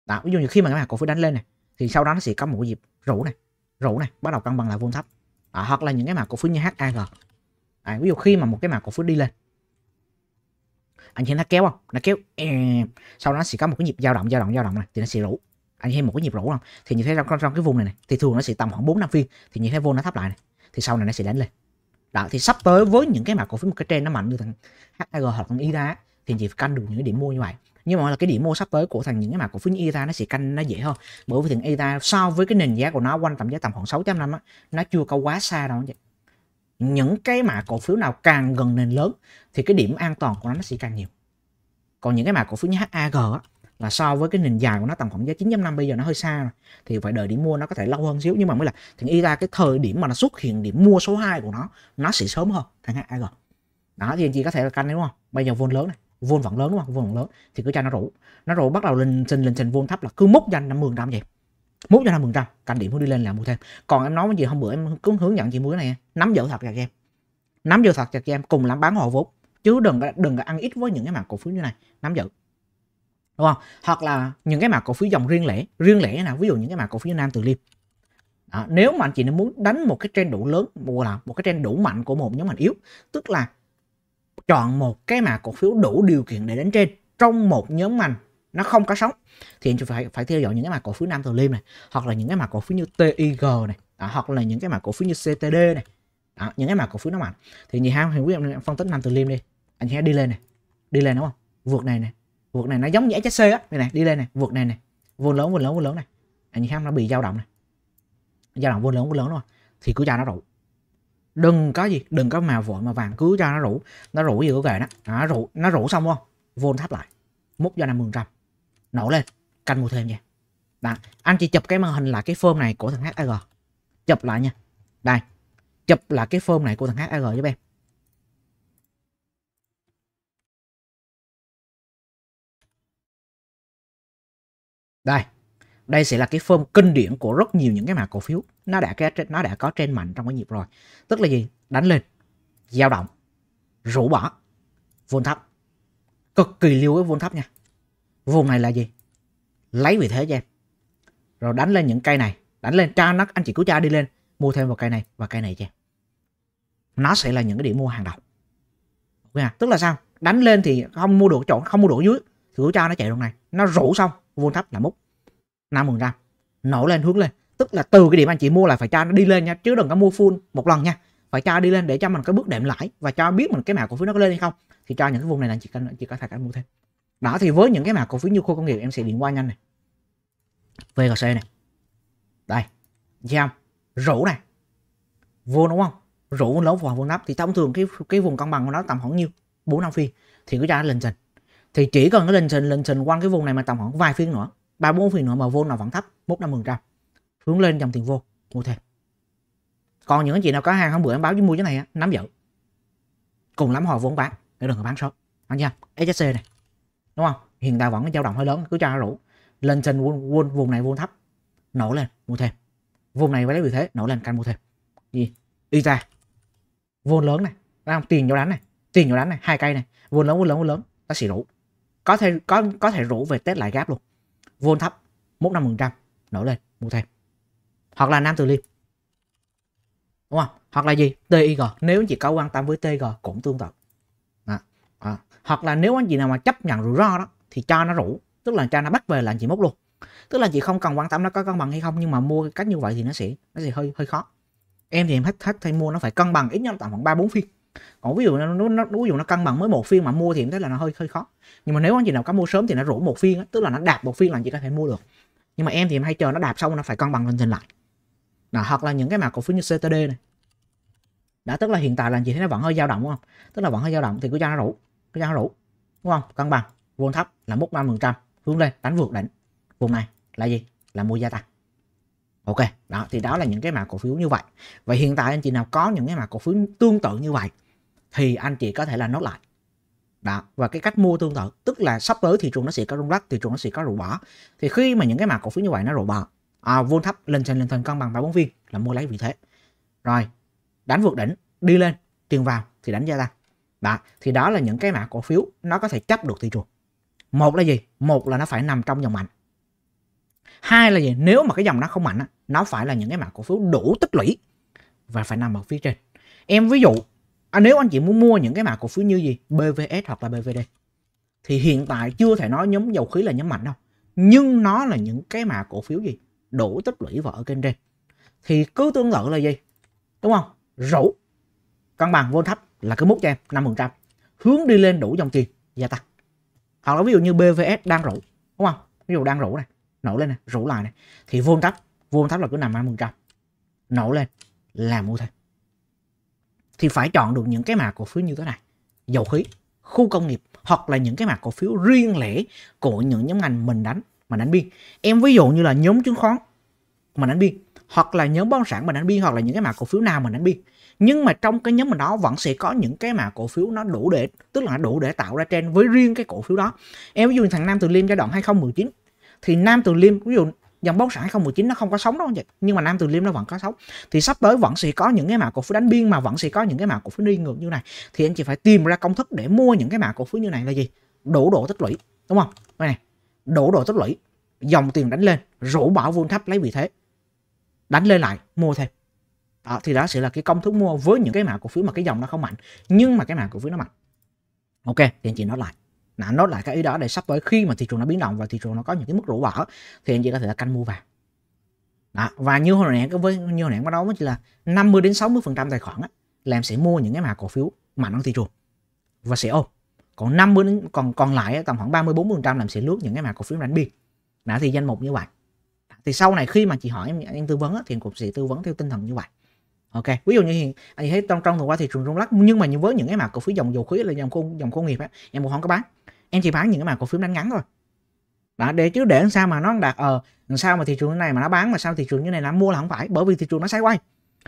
đó, ví dụ như khi mà cái mà cổ phiếu đánh lên này thì sau đó nó sẽ có một dịp rũ này rũ này bắt đầu cân bằng lại vốn thấp à, hoặc là những cái mã cổ phiếu như HAG à, ví dụ khi mà một cái mã cổ phiếu đi lên anh thấy nó kéo không nó kéo eh, sau đó nó sẽ có một cái nhịp dao động dao động dao động này thì nó sẽ rũ anh thấy một cái nhịp rũ không thì như thế trong, trong cái vùng này này thì thường nó sẽ tầm khoảng bốn năm phiên thì như thế vô nó thấp lại này thì sau này nó sẽ đánh lên đó thì sắp tới với những cái mã cổ phiếu một cái trend nó mạnh như thằng HAG hoặc thằng IDA thì chỉ canh được những cái điểm mua như vậy nhưng mà là cái điểm mua sắp tới của thằng những cái mã cổ phiếu như ETA nó sẽ canh nó dễ hơn bởi vì thằng ETA so với cái nền giá của nó quanh tầm giá tầm khoảng 600 năm á nó chưa có quá xa đâu những cái mã cổ phiếu nào càng gần nền lớn thì cái điểm an toàn của nó, nó sẽ càng nhiều còn những cái mã cổ phiếu như HAG á, là so với cái nền dài của nó tầm khoảng giá 9.5 bây giờ nó hơi xa rồi. thì phải đợi điểm mua nó có thể lâu hơn xíu nhưng mà mới là thằng Eta cái thời điểm mà nó xuất hiện điểm mua số 2 của nó nó sẽ sớm hơn thằng HAG đó thì anh chị có thể là canh đúng không bây giờ vốn lớn này vôn vẫn lớn đúng không vôn lớn thì cứ cho nó rủ nó rủ bắt đầu lên trình lên trình vôn thấp là cứ mốt danh năm mươi trăm vậy mốt cho năm mươi trăm cảnh điểm muốn đi lên là mua thêm còn em nói cái gì hôm bữa em cứ hướng dẫn chị mua cái này nắm giữ thật chặt em nắm giữ thật chặt em cùng làm bán hộ vốn chứ đừng đừng ăn ít với những cái mảng cổ phiếu như này nắm giữ đúng không hoặc là những cái mảng cổ phiếu dòng riêng lẻ riêng lẻ nào ví dụ những cái mảng cổ phiếu nam từ liêm đó, nếu mà anh chị muốn đánh một cái trend đủ lớn mua là một cái trend đủ mạnh của một nhóm ngành yếu tức là chọn một cái mã cổ phiếu đủ điều kiện để đến trên trong một nhóm ngành nó không có sóng thì anh chị phải phải theo dõi những cái mã cổ phiếu Nam Từ Liêm này hoặc là những cái mã cổ phiếu như TIG này đó, à, hoặc là những cái mã cổ phiếu như CTD này đó, những cái mã cổ phiếu nó mạnh thì nhìn hai quý em phân tích Nam Từ Liêm đi anh sẽ đi lên này đi lên đúng không vượt này này vượt này nó giống như HSC á này này đi lên này vượt này này vốn lớn vốn lớn vốn lớn này anh nhị ham nó bị dao động này dao động vốn lớn vốn lớn luôn thì cứ cho nó đủ đừng có gì đừng có mà vội mà vàng cứ cho nó rủ nó rủ gì kệ đó, nó rủ nó rủ xong không vôn thắp lại múc cho năm mươi trăm nổ lên canh mua thêm nha đó. anh chỉ chụp cái màn hình là cái phơm này của thằng HAG chụp lại nha đây chụp là cái phơm này của thằng HAG giúp em đây đây sẽ là cái form kinh điển của rất nhiều những cái mã cổ phiếu nó đã cái nó đã có trên mạnh trong cái nhịp rồi tức là gì đánh lên dao động rũ bỏ vốn thấp cực kỳ lưu ý vốn thấp nha vùng này là gì lấy vị thế cho em rồi đánh lên những cây này đánh lên cha nắc anh chị cứu cha đi lên mua thêm vào cây này và cây này cho em nó sẽ là những cái điểm mua hàng đầu okay. À? tức là sao đánh lên thì không mua được chỗ không mua được dưới thì cứu cha nó chạy đường này nó rủ xong vốn thấp là múc 5% nổ lên hướng lên tức là từ cái điểm anh chị mua là phải cho nó đi lên nha chứ đừng có mua full một lần nha phải cho đi lên để cho mình có bước đệm lãi và cho biết mình cái mã cổ phiếu nó có lên hay không thì cho những cái vùng này là anh chị cần chị có thể anh mua thêm đó thì với những cái mã cổ phiếu như khu công nghiệp em sẽ điện qua nhanh này VGC này đây giam rủ này vô đúng không rủ vuông lấu và vuông nắp thì thông thường cái cái vùng cân bằng của nó tầm khoảng nhiêu bốn năm phiên thì cứ cho nó lên trình thì chỉ cần nó lên trình lên trình quanh cái vùng này mà tầm khoảng vài phiên nữa ba bốn phiên nữa mà vô nào vẫn thấp một năm phần trăm hướng lên dòng tiền vô mua thêm còn những anh chị nào có hàng hôm bữa em báo với mua cái này á nắm giữ cùng lắm họ vốn bán để đừng có bán sớm anh nha SSC này đúng không hiện tại vẫn dao động hơi lớn cứ cho nó rủ lên trên vùng, vùng này vùng thấp nổ lên mua thêm vùng này phải lấy vị thế nổ lên canh mua thêm gì đi ra vốn lớn này không? tiền vô đánh này tiền vô đánh này hai cây này vốn lớn vốn lớn vốn lớn ta sẽ rủ có thể có có thể rủ về test lại gáp luôn vốn thấp mốc 5% nổi lên mua thêm hoặc là nam từ liêm đúng không hoặc là gì TIG nếu anh chị có quan tâm với TIG cũng tương tự đó. Đó. hoặc là nếu anh chị nào mà chấp nhận rủi ro đó thì cho nó rủ tức là cho nó bắt về là anh chị mốc luôn tức là chị không cần quan tâm nó có cân bằng hay không nhưng mà mua cách như vậy thì nó sẽ nó sẽ hơi hơi khó em thì em hết hết thay mua nó phải cân bằng ít nhất tầm khoảng ba bốn phiên còn ví dụ nó, nó, nó ví dụ nó cân bằng mới một phiên mà mua thì em thấy là nó hơi hơi khó nhưng mà nếu anh chị nào có mua sớm thì nó rủ một phiên tức là nó đạt một phiên là chị có thể mua được nhưng mà em thì em hay chờ nó đạp xong nó phải cân bằng lên dừng lại đó, hoặc là những cái mà cổ phiếu như CTD này đã tức là hiện tại là chị thấy nó vẫn hơi dao động đúng không tức là vẫn hơi dao động thì cứ cho nó rủ cứ cho nó rủ đúng không cân bằng vuông thấp là mốc trăm hướng lên đánh vượt đỉnh vùng này là gì là mua gia tăng ok đó thì đó là những cái mã cổ phiếu như vậy vậy hiện tại anh chị nào có những cái mã cổ phiếu tương tự như vậy thì anh chị có thể là nốt lại đó và cái cách mua tương tự tức là sắp tới thị trường nó sẽ có rung lắc thị trường nó sẽ có rủ bỏ thì khi mà những cái mã cổ phiếu như vậy nó rủ bỏ à, vốn thấp lên trên lên thành cân bằng ba bốn viên là mua lấy vị thế rồi đánh vượt đỉnh đi lên tiền vào thì đánh gia tăng đó thì đó là những cái mã cổ phiếu nó có thể chấp được thị trường một là gì một là nó phải nằm trong dòng mạnh hai là gì nếu mà cái dòng nó không mạnh nó phải là những cái mã cổ phiếu đủ tích lũy và phải nằm ở phía trên em ví dụ à, nếu anh chị muốn mua những cái mã cổ phiếu như gì BVS hoặc là BVD thì hiện tại chưa thể nói nhóm dầu khí là nhóm mạnh đâu nhưng nó là những cái mã cổ phiếu gì đủ tích lũy vào ở kênh trên thì cứ tương tự là gì đúng không rủ cân bằng vô thấp là cứ mút cho em trăm hướng đi lên đủ dòng tiền gia tăng hoặc là ví dụ như BVS đang rủ đúng không ví dụ đang rủ này nổ lên này rủ lại này thì vô thấp vô thấp là cứ nằm năm phần trăm nổ lên là mua thêm thì phải chọn được những cái mã cổ phiếu như thế này dầu khí khu công nghiệp hoặc là những cái mã cổ phiếu riêng lẻ của những nhóm ngành mình đánh mà đánh biên em ví dụ như là nhóm chứng khoán mà đánh biên hoặc là nhóm bất sản mà đánh biên hoặc là những cái mã cổ phiếu nào mà đánh biên nhưng mà trong cái nhóm mình đó vẫn sẽ có những cái mã cổ phiếu nó đủ để tức là đủ để tạo ra trên với riêng cái cổ phiếu đó em ví dụ như thằng Nam Từ Liêm giai đoạn 2019 thì Nam Từ Liêm ví dụ dòng bóng sản 2019 nó không có sống đâu anh chị nhưng mà Nam Từ Liêm nó vẫn có sống thì sắp tới vẫn sẽ có những cái mã cổ phiếu đánh biên mà vẫn sẽ có những cái mã cổ phiếu đi ngược như này thì anh chị phải tìm ra công thức để mua những cái mã cổ phiếu như này là gì đổ độ tích lũy đúng không đây này đổ độ tích lũy dòng tiền đánh lên rủ bảo vuông thấp lấy vị thế đánh lên lại mua thêm đó, thì đó sẽ là cái công thức mua với những cái mã cổ phiếu mà cái dòng nó không mạnh nhưng mà cái mã cổ phiếu nó mạnh ok thì anh chị nói lại là nó lại cái ý đó để sắp tới khi mà thị trường nó biến động và thị trường nó có những cái mức rũ bỏ thì anh chị có thể là canh mua vào đó. và như hồi nãy với như hồi nãy bắt đầu chỉ là 50 đến 60 phần trăm tài khoản á, là em sẽ mua những cái mã cổ phiếu mạnh hơn thị trường và sẽ ôm còn 50 đến, còn còn lại tầm khoảng 30 40 phần trăm làm sẽ lướt những cái mã cổ phiếu đánh biên đã thì danh mục như vậy thì sau này khi mà chị hỏi em em tư vấn á, thì em cũng sẽ tư vấn theo tinh thần như vậy ok ví dụ như hiện anh thấy trong trong tuần qua thị trường rung lắc nhưng mà như với những cái mã cổ phiếu dòng dầu khí là dòng công dòng công nghiệp á em cũng không có bán em chỉ bán những cái mã cổ phiếu đánh ngắn thôi đó để chứ để làm sao mà nó đạt ờ làm sao mà thị trường này mà nó bán mà sao thị trường như này nó mua là không phải bởi vì thị trường nó sai quay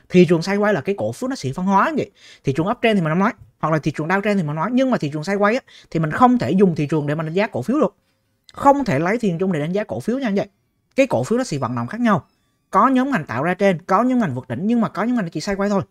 thị trường sai quay là cái cổ phiếu nó sẽ phân hóa vậy thị trường up trên thì mình nói hoặc là thị trường đau trên thì mình nói nhưng mà thị trường sai quay á, thì mình không thể dùng thị trường để mà đánh giá cổ phiếu được không thể lấy thị trường chung để đánh giá cổ phiếu nha anh vậy cái cổ phiếu nó sẽ vận động khác nhau có nhóm ngành tạo ra trên có nhóm ngành vượt đỉnh nhưng mà có nhóm ngành chỉ xoay quay thôi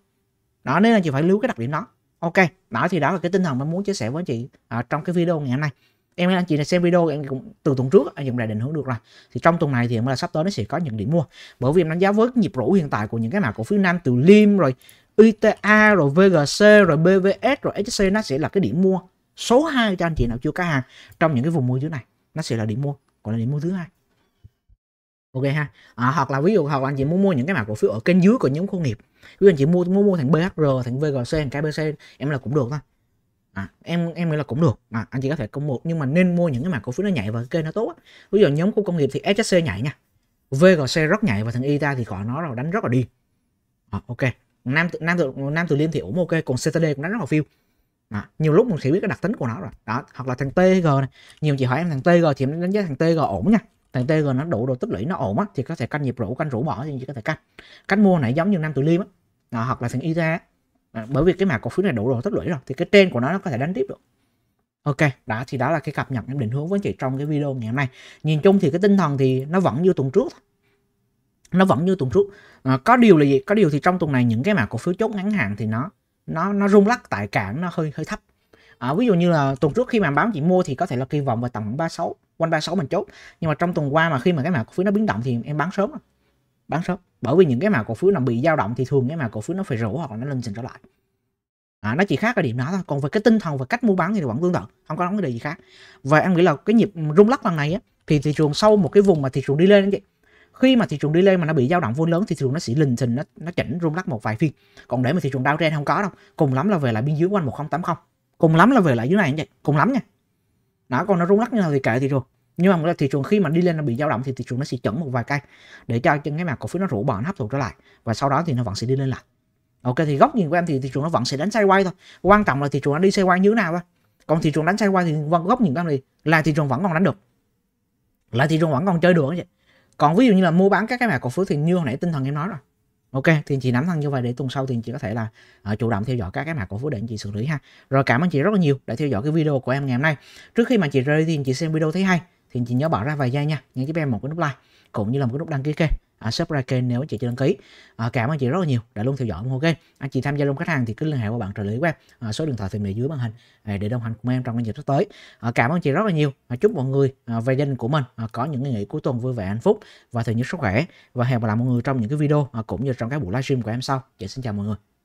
đó nên là chị phải lưu cái đặc điểm đó ok đó thì đó là cái tinh thần mà muốn chia sẻ với chị à, trong cái video ngày hôm nay em anh chị này xem video em cũng từ tuần trước em cũng đã định hướng được rồi thì trong tuần này thì em là sắp tới nó sẽ có những điểm mua bởi vì em đánh giá với nhịp rũ hiện tại của những cái mã cổ phiếu nam từ lim rồi ITA rồi VGC rồi BVS rồi HC nó sẽ là cái điểm mua số 2 cho anh chị nào chưa cá hàng trong những cái vùng mua dưới này nó sẽ là điểm mua Còn là điểm mua thứ hai ok ha à, hoặc là ví dụ hoặc là anh chị muốn mua những cái mã cổ phiếu ở kênh dưới của nhóm công nghiệp ví dụ anh chị mua muốn mua thành BHR thành VGC thành KBC em là cũng được thôi à, em em nghĩ là cũng được À anh chị có thể công một nhưng mà nên mua những cái mã cổ phiếu nó nhạy và kênh nó tốt ví dụ nhóm khu công nghiệp thì HSC nhạy nha VGC rất nhạy và thằng Ita thì khỏi nó rồi đánh rất là đi. à, ok nam nam từ nam từ liêm thì cũng ok còn CTD cũng đánh rất là phiêu à, nhiều lúc mình chỉ biết cái đặc tính của nó rồi đó hoặc là thằng TG này nhiều chị hỏi em thằng TG thì em đánh giá thằng TG ổn nha thằng TG nó đủ đồ tích lũy nó ổn á thì có thể canh nhịp rũ canh rũ bỏ thì có thể canh canh mua này giống như năm tụi liêm á à, hoặc là thằng ITA à, bởi vì cái mã cổ phiếu này đủ đồ tích lũy rồi thì cái trên của nó nó có thể đánh tiếp được Ok, đã thì đó là cái cập nhật em định hướng với chị trong cái video ngày hôm nay. Nhìn chung thì cái tinh thần thì nó vẫn như tuần trước nó vẫn như tuần trước à, có điều là gì có điều thì trong tuần này những cái mã cổ phiếu chốt ngắn hạn thì nó nó nó rung lắc tại cảng nó hơi hơi thấp à, ví dụ như là tuần trước khi mà báo chị mua thì có thể là kỳ vọng vào tầm 36 quanh 36 mình chốt nhưng mà trong tuần qua mà khi mà cái mã cổ phiếu nó biến động thì em bán sớm à. bán sớm bởi vì những cái mã cổ phiếu nào bị dao động thì thường cái mã cổ phiếu nó phải rủ hoặc là nó lên trình trở lại à, nó chỉ khác ở điểm đó thôi còn về cái tinh thần và cách mua bán thì vẫn tương tự không có vấn đề gì khác và em nghĩ là cái nhịp rung lắc lần này á, thì thị trường sau một cái vùng mà thị trường đi lên anh chị khi mà thị trường đi lên mà nó bị dao động vốn lớn thì thị trường nó sẽ lình thình nó nó chỉnh rung lắc một vài phiên còn để mà thị trường đau downtrend không có đâu cùng lắm là về lại biên dưới quanh 1080 cùng lắm là về lại dưới này anh chị cùng lắm nha đó còn nó rung lắc như nào thì kệ thì rồi nhưng mà thị trường khi mà đi lên nó bị dao động thì thị trường nó sẽ chẩn một vài cây để cho những cái mặt cổ phiếu nó rũ bỏ nó hấp thụ trở lại và sau đó thì nó vẫn sẽ đi lên lại ok thì góc nhìn của em thì thị trường nó vẫn sẽ đánh sideways thôi quan trọng là thị trường nó đi sideways như thế nào thôi còn thị trường đánh sideways thì góc nhìn của em thì là thị trường vẫn còn đánh được là thị trường vẫn còn chơi được vậy còn ví dụ như là mua bán các cái mã cổ phiếu thì như hồi nãy tinh thần em nói rồi ok thì anh chị nắm thân như vậy để tuần sau thì anh chị có thể là uh, chủ động theo dõi các cái mặt cổ phiếu để anh chị xử lý ha rồi cảm ơn anh chị rất là nhiều đã theo dõi cái video của em ngày hôm nay trước khi mà chị rơi thì anh chị xem video thấy hay thì anh chị nhớ bỏ ra vài giây nha nhấn giúp em một cái nút like cũng như là một cái nút đăng ký kênh à, subscribe kênh nếu anh chị chưa đăng ký à, cảm ơn anh chị rất là nhiều đã luôn theo dõi ủng anh à, chị tham gia luôn khách hàng thì cứ liên hệ qua bạn trợ lý của em à, số điện thoại phần mềm dưới màn hình à, để đồng hành cùng em trong những dịp sắp tới à, cảm ơn anh chị rất là nhiều à, chúc mọi người à, về gia đình của mình à, có những ngày nghỉ cuối tuần vui vẻ hạnh phúc và thường nhất sức khỏe và hẹn gặp lại mọi người trong những cái video à, cũng như trong các buổi livestream của em sau chị dạ, xin chào mọi người